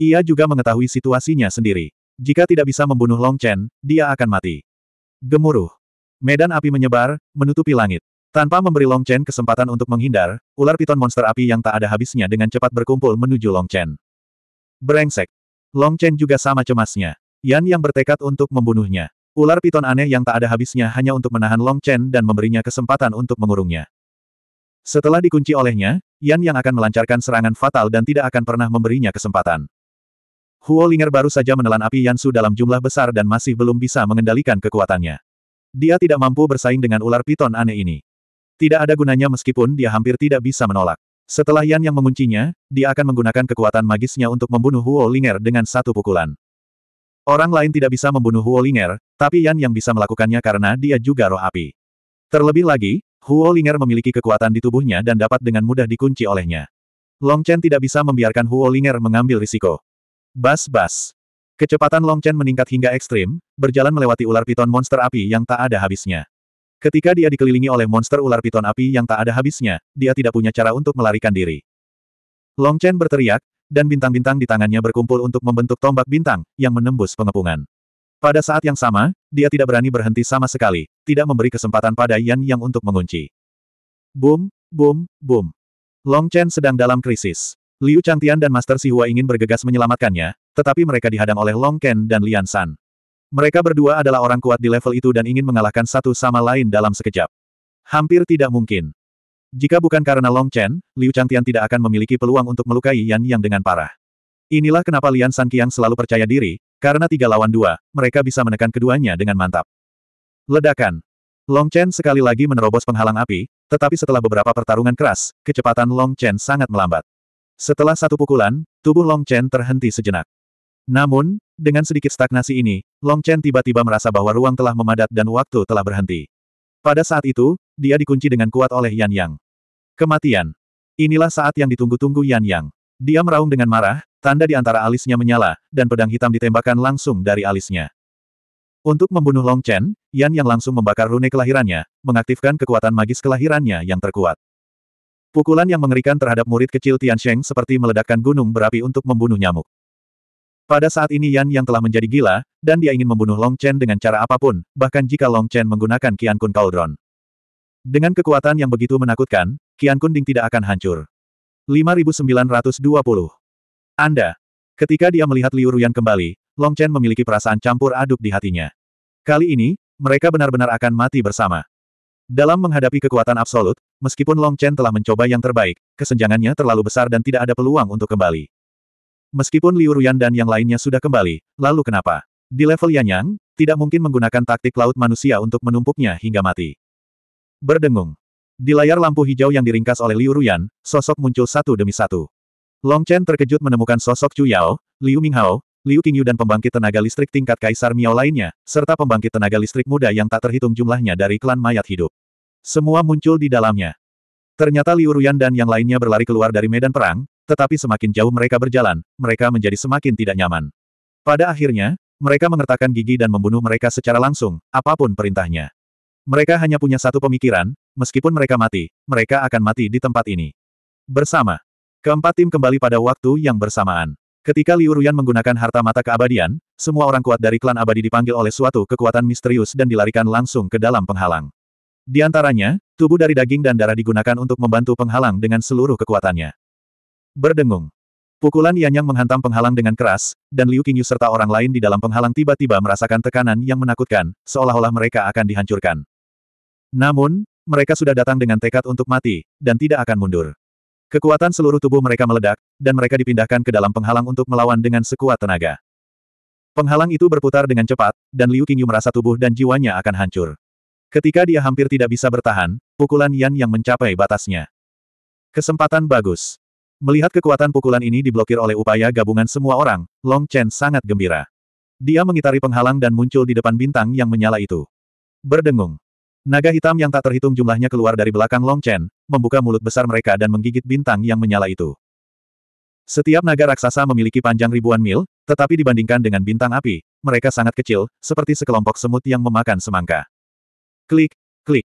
Ia juga mengetahui situasinya sendiri. Jika tidak bisa membunuh Long Chen, dia akan mati. Gemuruh. Medan api menyebar, menutupi langit. Tanpa memberi Long Chen kesempatan untuk menghindar, ular piton monster api yang tak ada habisnya dengan cepat berkumpul menuju Long Chen. Brengsek. Long Chen juga sama cemasnya. Yan yang bertekad untuk membunuhnya. Ular piton aneh yang tak ada habisnya hanya untuk menahan Long Chen dan memberinya kesempatan untuk mengurungnya. Setelah dikunci olehnya, Yan yang akan melancarkan serangan fatal dan tidak akan pernah memberinya kesempatan. Huo Linger baru saja menelan api Yan Su dalam jumlah besar dan masih belum bisa mengendalikan kekuatannya. Dia tidak mampu bersaing dengan ular piton aneh ini. Tidak ada gunanya meskipun dia hampir tidak bisa menolak. Setelah Yan yang menguncinya, dia akan menggunakan kekuatan magisnya untuk membunuh Huo Linger dengan satu pukulan. Orang lain tidak bisa membunuh Huo Linger, tapi Yan yang bisa melakukannya karena dia juga roh api. Terlebih lagi, Huo Linger memiliki kekuatan di tubuhnya dan dapat dengan mudah dikunci olehnya. Long Chen tidak bisa membiarkan Huo Linger mengambil risiko. Bas-bas. Kecepatan Long Chen meningkat hingga ekstrim, berjalan melewati ular piton monster api yang tak ada habisnya. Ketika dia dikelilingi oleh monster ular piton api yang tak ada habisnya, dia tidak punya cara untuk melarikan diri. Long Chen berteriak, dan bintang-bintang di tangannya berkumpul untuk membentuk tombak bintang, yang menembus pengepungan. Pada saat yang sama, dia tidak berani berhenti sama sekali, tidak memberi kesempatan pada Yan Yang untuk mengunci. Boom, boom, boom. Long Chen sedang dalam krisis. Liu Changtian dan Master Sihua ingin bergegas menyelamatkannya, tetapi mereka dihadang oleh Long Ken dan Lian San. Mereka berdua adalah orang kuat di level itu dan ingin mengalahkan satu sama lain dalam sekejap. Hampir tidak mungkin. Jika bukan karena Long Chen, Liu Changtian tidak akan memiliki peluang untuk melukai Yan Yang dengan parah. Inilah kenapa Lian Sanqiang selalu percaya diri, karena tiga lawan dua, mereka bisa menekan keduanya dengan mantap. Ledakan. Long Chen sekali lagi menerobos penghalang api, tetapi setelah beberapa pertarungan keras, kecepatan Long Chen sangat melambat. Setelah satu pukulan, tubuh Long Chen terhenti sejenak. Namun, dengan sedikit stagnasi ini, Long Chen tiba-tiba merasa bahwa ruang telah memadat dan waktu telah berhenti. Pada saat itu, dia dikunci dengan kuat oleh Yan Yang. Kematian. Inilah saat yang ditunggu-tunggu Yan Yang. Dia meraung dengan marah, tanda di antara alisnya menyala, dan pedang hitam ditembakkan langsung dari alisnya. Untuk membunuh Long Chen, Yan Yang langsung membakar rune kelahirannya, mengaktifkan kekuatan magis kelahirannya yang terkuat. Pukulan yang mengerikan terhadap murid kecil Tian Sheng seperti meledakkan gunung berapi untuk membunuh nyamuk. Pada saat ini Yan Yang telah menjadi gila, dan dia ingin membunuh Long Chen dengan cara apapun, bahkan jika Long Chen menggunakan Qian Kun Cauldron. Dengan kekuatan yang begitu menakutkan, Qian Kun Ding tidak akan hancur. 5920 Anda. Ketika dia melihat Liu Ruyan kembali, Long Chen memiliki perasaan campur aduk di hatinya. Kali ini, mereka benar-benar akan mati bersama. Dalam menghadapi kekuatan absolut, meskipun Long Chen telah mencoba yang terbaik, kesenjangannya terlalu besar dan tidak ada peluang untuk kembali. Meskipun Liu Ruyan dan yang lainnya sudah kembali, lalu kenapa? Di level Yanyang, tidak mungkin menggunakan taktik laut manusia untuk menumpuknya hingga mati. Berdengung. Di layar lampu hijau yang diringkas oleh Liu Ruyan, sosok muncul satu demi satu. Long Chen terkejut menemukan sosok Chu Yao, Liu Minghao, Liu Qingyu dan pembangkit tenaga listrik tingkat Kaisar Miao lainnya, serta pembangkit tenaga listrik muda yang tak terhitung jumlahnya dari klan mayat hidup. Semua muncul di dalamnya. Ternyata Liu Ruyan dan yang lainnya berlari keluar dari medan perang, tetapi semakin jauh mereka berjalan, mereka menjadi semakin tidak nyaman. Pada akhirnya, mereka mengertakkan gigi dan membunuh mereka secara langsung, apapun perintahnya. Mereka hanya punya satu pemikiran, meskipun mereka mati, mereka akan mati di tempat ini. Bersama. Keempat tim kembali pada waktu yang bersamaan. Ketika Liu Ruyan menggunakan harta mata keabadian, semua orang kuat dari klan abadi dipanggil oleh suatu kekuatan misterius dan dilarikan langsung ke dalam penghalang. Di antaranya, tubuh dari daging dan darah digunakan untuk membantu penghalang dengan seluruh kekuatannya. Berdengung. Pukulan Yan Yang menghantam penghalang dengan keras, dan Liu Qingyu serta orang lain di dalam penghalang tiba-tiba merasakan tekanan yang menakutkan, seolah-olah mereka akan dihancurkan. Namun, mereka sudah datang dengan tekad untuk mati, dan tidak akan mundur. Kekuatan seluruh tubuh mereka meledak, dan mereka dipindahkan ke dalam penghalang untuk melawan dengan sekuat tenaga. Penghalang itu berputar dengan cepat, dan Liu Qingyu merasa tubuh dan jiwanya akan hancur. Ketika dia hampir tidak bisa bertahan, pukulan Yan yang mencapai batasnya. Kesempatan bagus. Melihat kekuatan pukulan ini diblokir oleh upaya gabungan semua orang, Long Chen sangat gembira. Dia mengitari penghalang dan muncul di depan bintang yang menyala itu. Berdengung. Naga hitam yang tak terhitung jumlahnya keluar dari belakang Long Chen, membuka mulut besar mereka dan menggigit bintang yang menyala itu. Setiap naga raksasa memiliki panjang ribuan mil, tetapi dibandingkan dengan bintang api, mereka sangat kecil, seperti sekelompok semut yang memakan semangka. Klik, klik.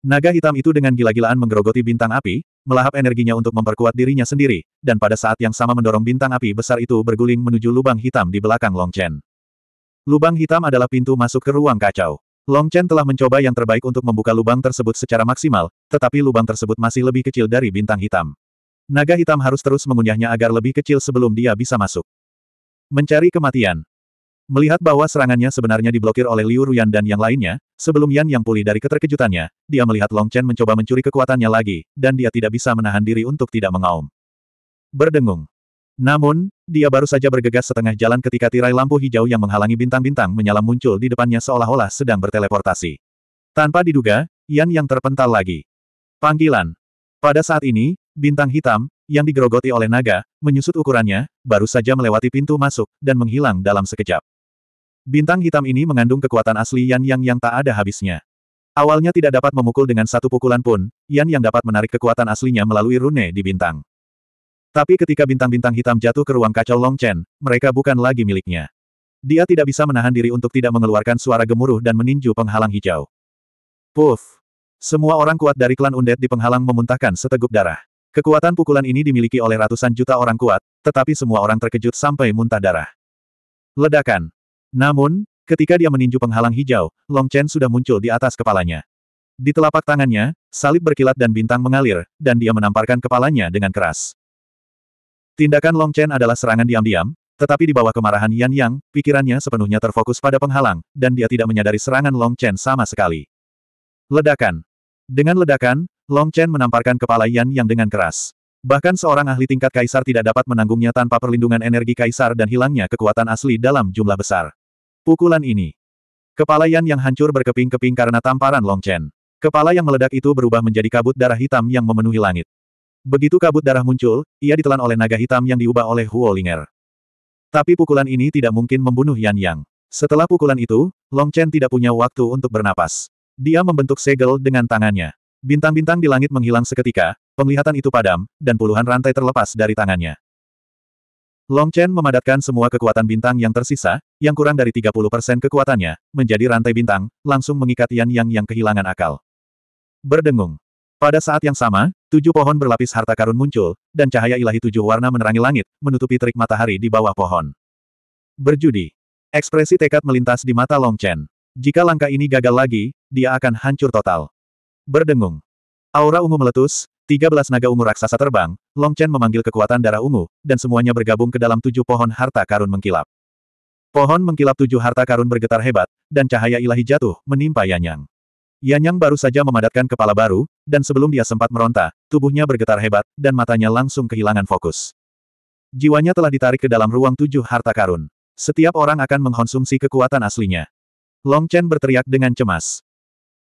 Naga hitam itu dengan gila-gilaan menggerogoti bintang api, melahap energinya untuk memperkuat dirinya sendiri, dan pada saat yang sama mendorong bintang api besar itu berguling menuju lubang hitam di belakang Long Chen. Lubang hitam adalah pintu masuk ke ruang kacau. Long Chen telah mencoba yang terbaik untuk membuka lubang tersebut secara maksimal, tetapi lubang tersebut masih lebih kecil dari bintang hitam. Naga hitam harus terus mengunyahnya agar lebih kecil sebelum dia bisa masuk. Mencari kematian, Melihat bahwa serangannya sebenarnya diblokir oleh Liu Ruyan dan yang lainnya, sebelum Yan yang pulih dari keterkejutannya, dia melihat Long Chen mencoba mencuri kekuatannya lagi, dan dia tidak bisa menahan diri untuk tidak mengaum. Berdengung. Namun, dia baru saja bergegas setengah jalan ketika tirai lampu hijau yang menghalangi bintang-bintang menyala muncul di depannya seolah-olah sedang berteleportasi. Tanpa diduga, Yan yang terpental lagi. Panggilan. Pada saat ini, bintang hitam, yang digerogoti oleh naga, menyusut ukurannya, baru saja melewati pintu masuk, dan menghilang dalam sekejap. Bintang hitam ini mengandung kekuatan asli Yan Yang yang tak ada habisnya. Awalnya tidak dapat memukul dengan satu pukulan pun, Yan Yang dapat menarik kekuatan aslinya melalui rune di bintang. Tapi ketika bintang-bintang hitam jatuh ke ruang kacau Long Chen, mereka bukan lagi miliknya. Dia tidak bisa menahan diri untuk tidak mengeluarkan suara gemuruh dan meninju penghalang hijau. Puff! Semua orang kuat dari klan Undead di penghalang memuntahkan seteguk darah. Kekuatan pukulan ini dimiliki oleh ratusan juta orang kuat, tetapi semua orang terkejut sampai muntah darah. Ledakan. Namun, ketika dia meninju penghalang hijau, Long Chen sudah muncul di atas kepalanya. Di telapak tangannya, salib berkilat dan bintang mengalir, dan dia menamparkan kepalanya dengan keras. Tindakan Long Chen adalah serangan diam-diam, tetapi di bawah kemarahan Yan Yang, pikirannya sepenuhnya terfokus pada penghalang, dan dia tidak menyadari serangan Long Chen sama sekali. Ledakan. Dengan ledakan, Long Chen menamparkan kepala Yan Yang dengan keras. Bahkan seorang ahli tingkat kaisar tidak dapat menanggungnya tanpa perlindungan energi kaisar dan hilangnya kekuatan asli dalam jumlah besar. Pukulan ini. Kepala Yan yang hancur berkeping-keping karena tamparan Long Chen. Kepala yang meledak itu berubah menjadi kabut darah hitam yang memenuhi langit. Begitu kabut darah muncul, ia ditelan oleh naga hitam yang diubah oleh Huo Linger. Tapi pukulan ini tidak mungkin membunuh Yan Yang. Setelah pukulan itu, Long Chen tidak punya waktu untuk bernapas. Dia membentuk segel dengan tangannya. Bintang-bintang di langit menghilang seketika, penglihatan itu padam, dan puluhan rantai terlepas dari tangannya. Long Chen memadatkan semua kekuatan bintang yang tersisa, yang kurang dari 30% kekuatannya, menjadi rantai bintang, langsung mengikat Yan Yang yang kehilangan akal. Berdengung. Pada saat yang sama, tujuh pohon berlapis harta karun muncul, dan cahaya ilahi tujuh warna menerangi langit, menutupi terik matahari di bawah pohon. Berjudi. Ekspresi tekad melintas di mata Long Chen. Jika langkah ini gagal lagi, dia akan hancur total. Berdengung. Aura ungu meletus, Tiga belas naga ungu raksasa terbang, Long Chen memanggil kekuatan darah ungu, dan semuanya bergabung ke dalam tujuh pohon harta karun mengkilap. Pohon mengkilap tujuh harta karun bergetar hebat, dan cahaya ilahi jatuh, menimpa Yanyang. Yanyang baru saja memadatkan kepala baru, dan sebelum dia sempat meronta, tubuhnya bergetar hebat, dan matanya langsung kehilangan fokus. Jiwanya telah ditarik ke dalam ruang tujuh harta karun. Setiap orang akan mengkonsumsi kekuatan aslinya. Long Chen berteriak dengan cemas.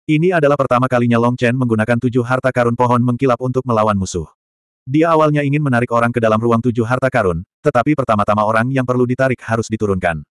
Ini adalah pertama kalinya Long Chen menggunakan tujuh harta karun pohon mengkilap untuk melawan musuh. Dia awalnya ingin menarik orang ke dalam ruang tujuh harta karun, tetapi pertama-tama orang yang perlu ditarik harus diturunkan.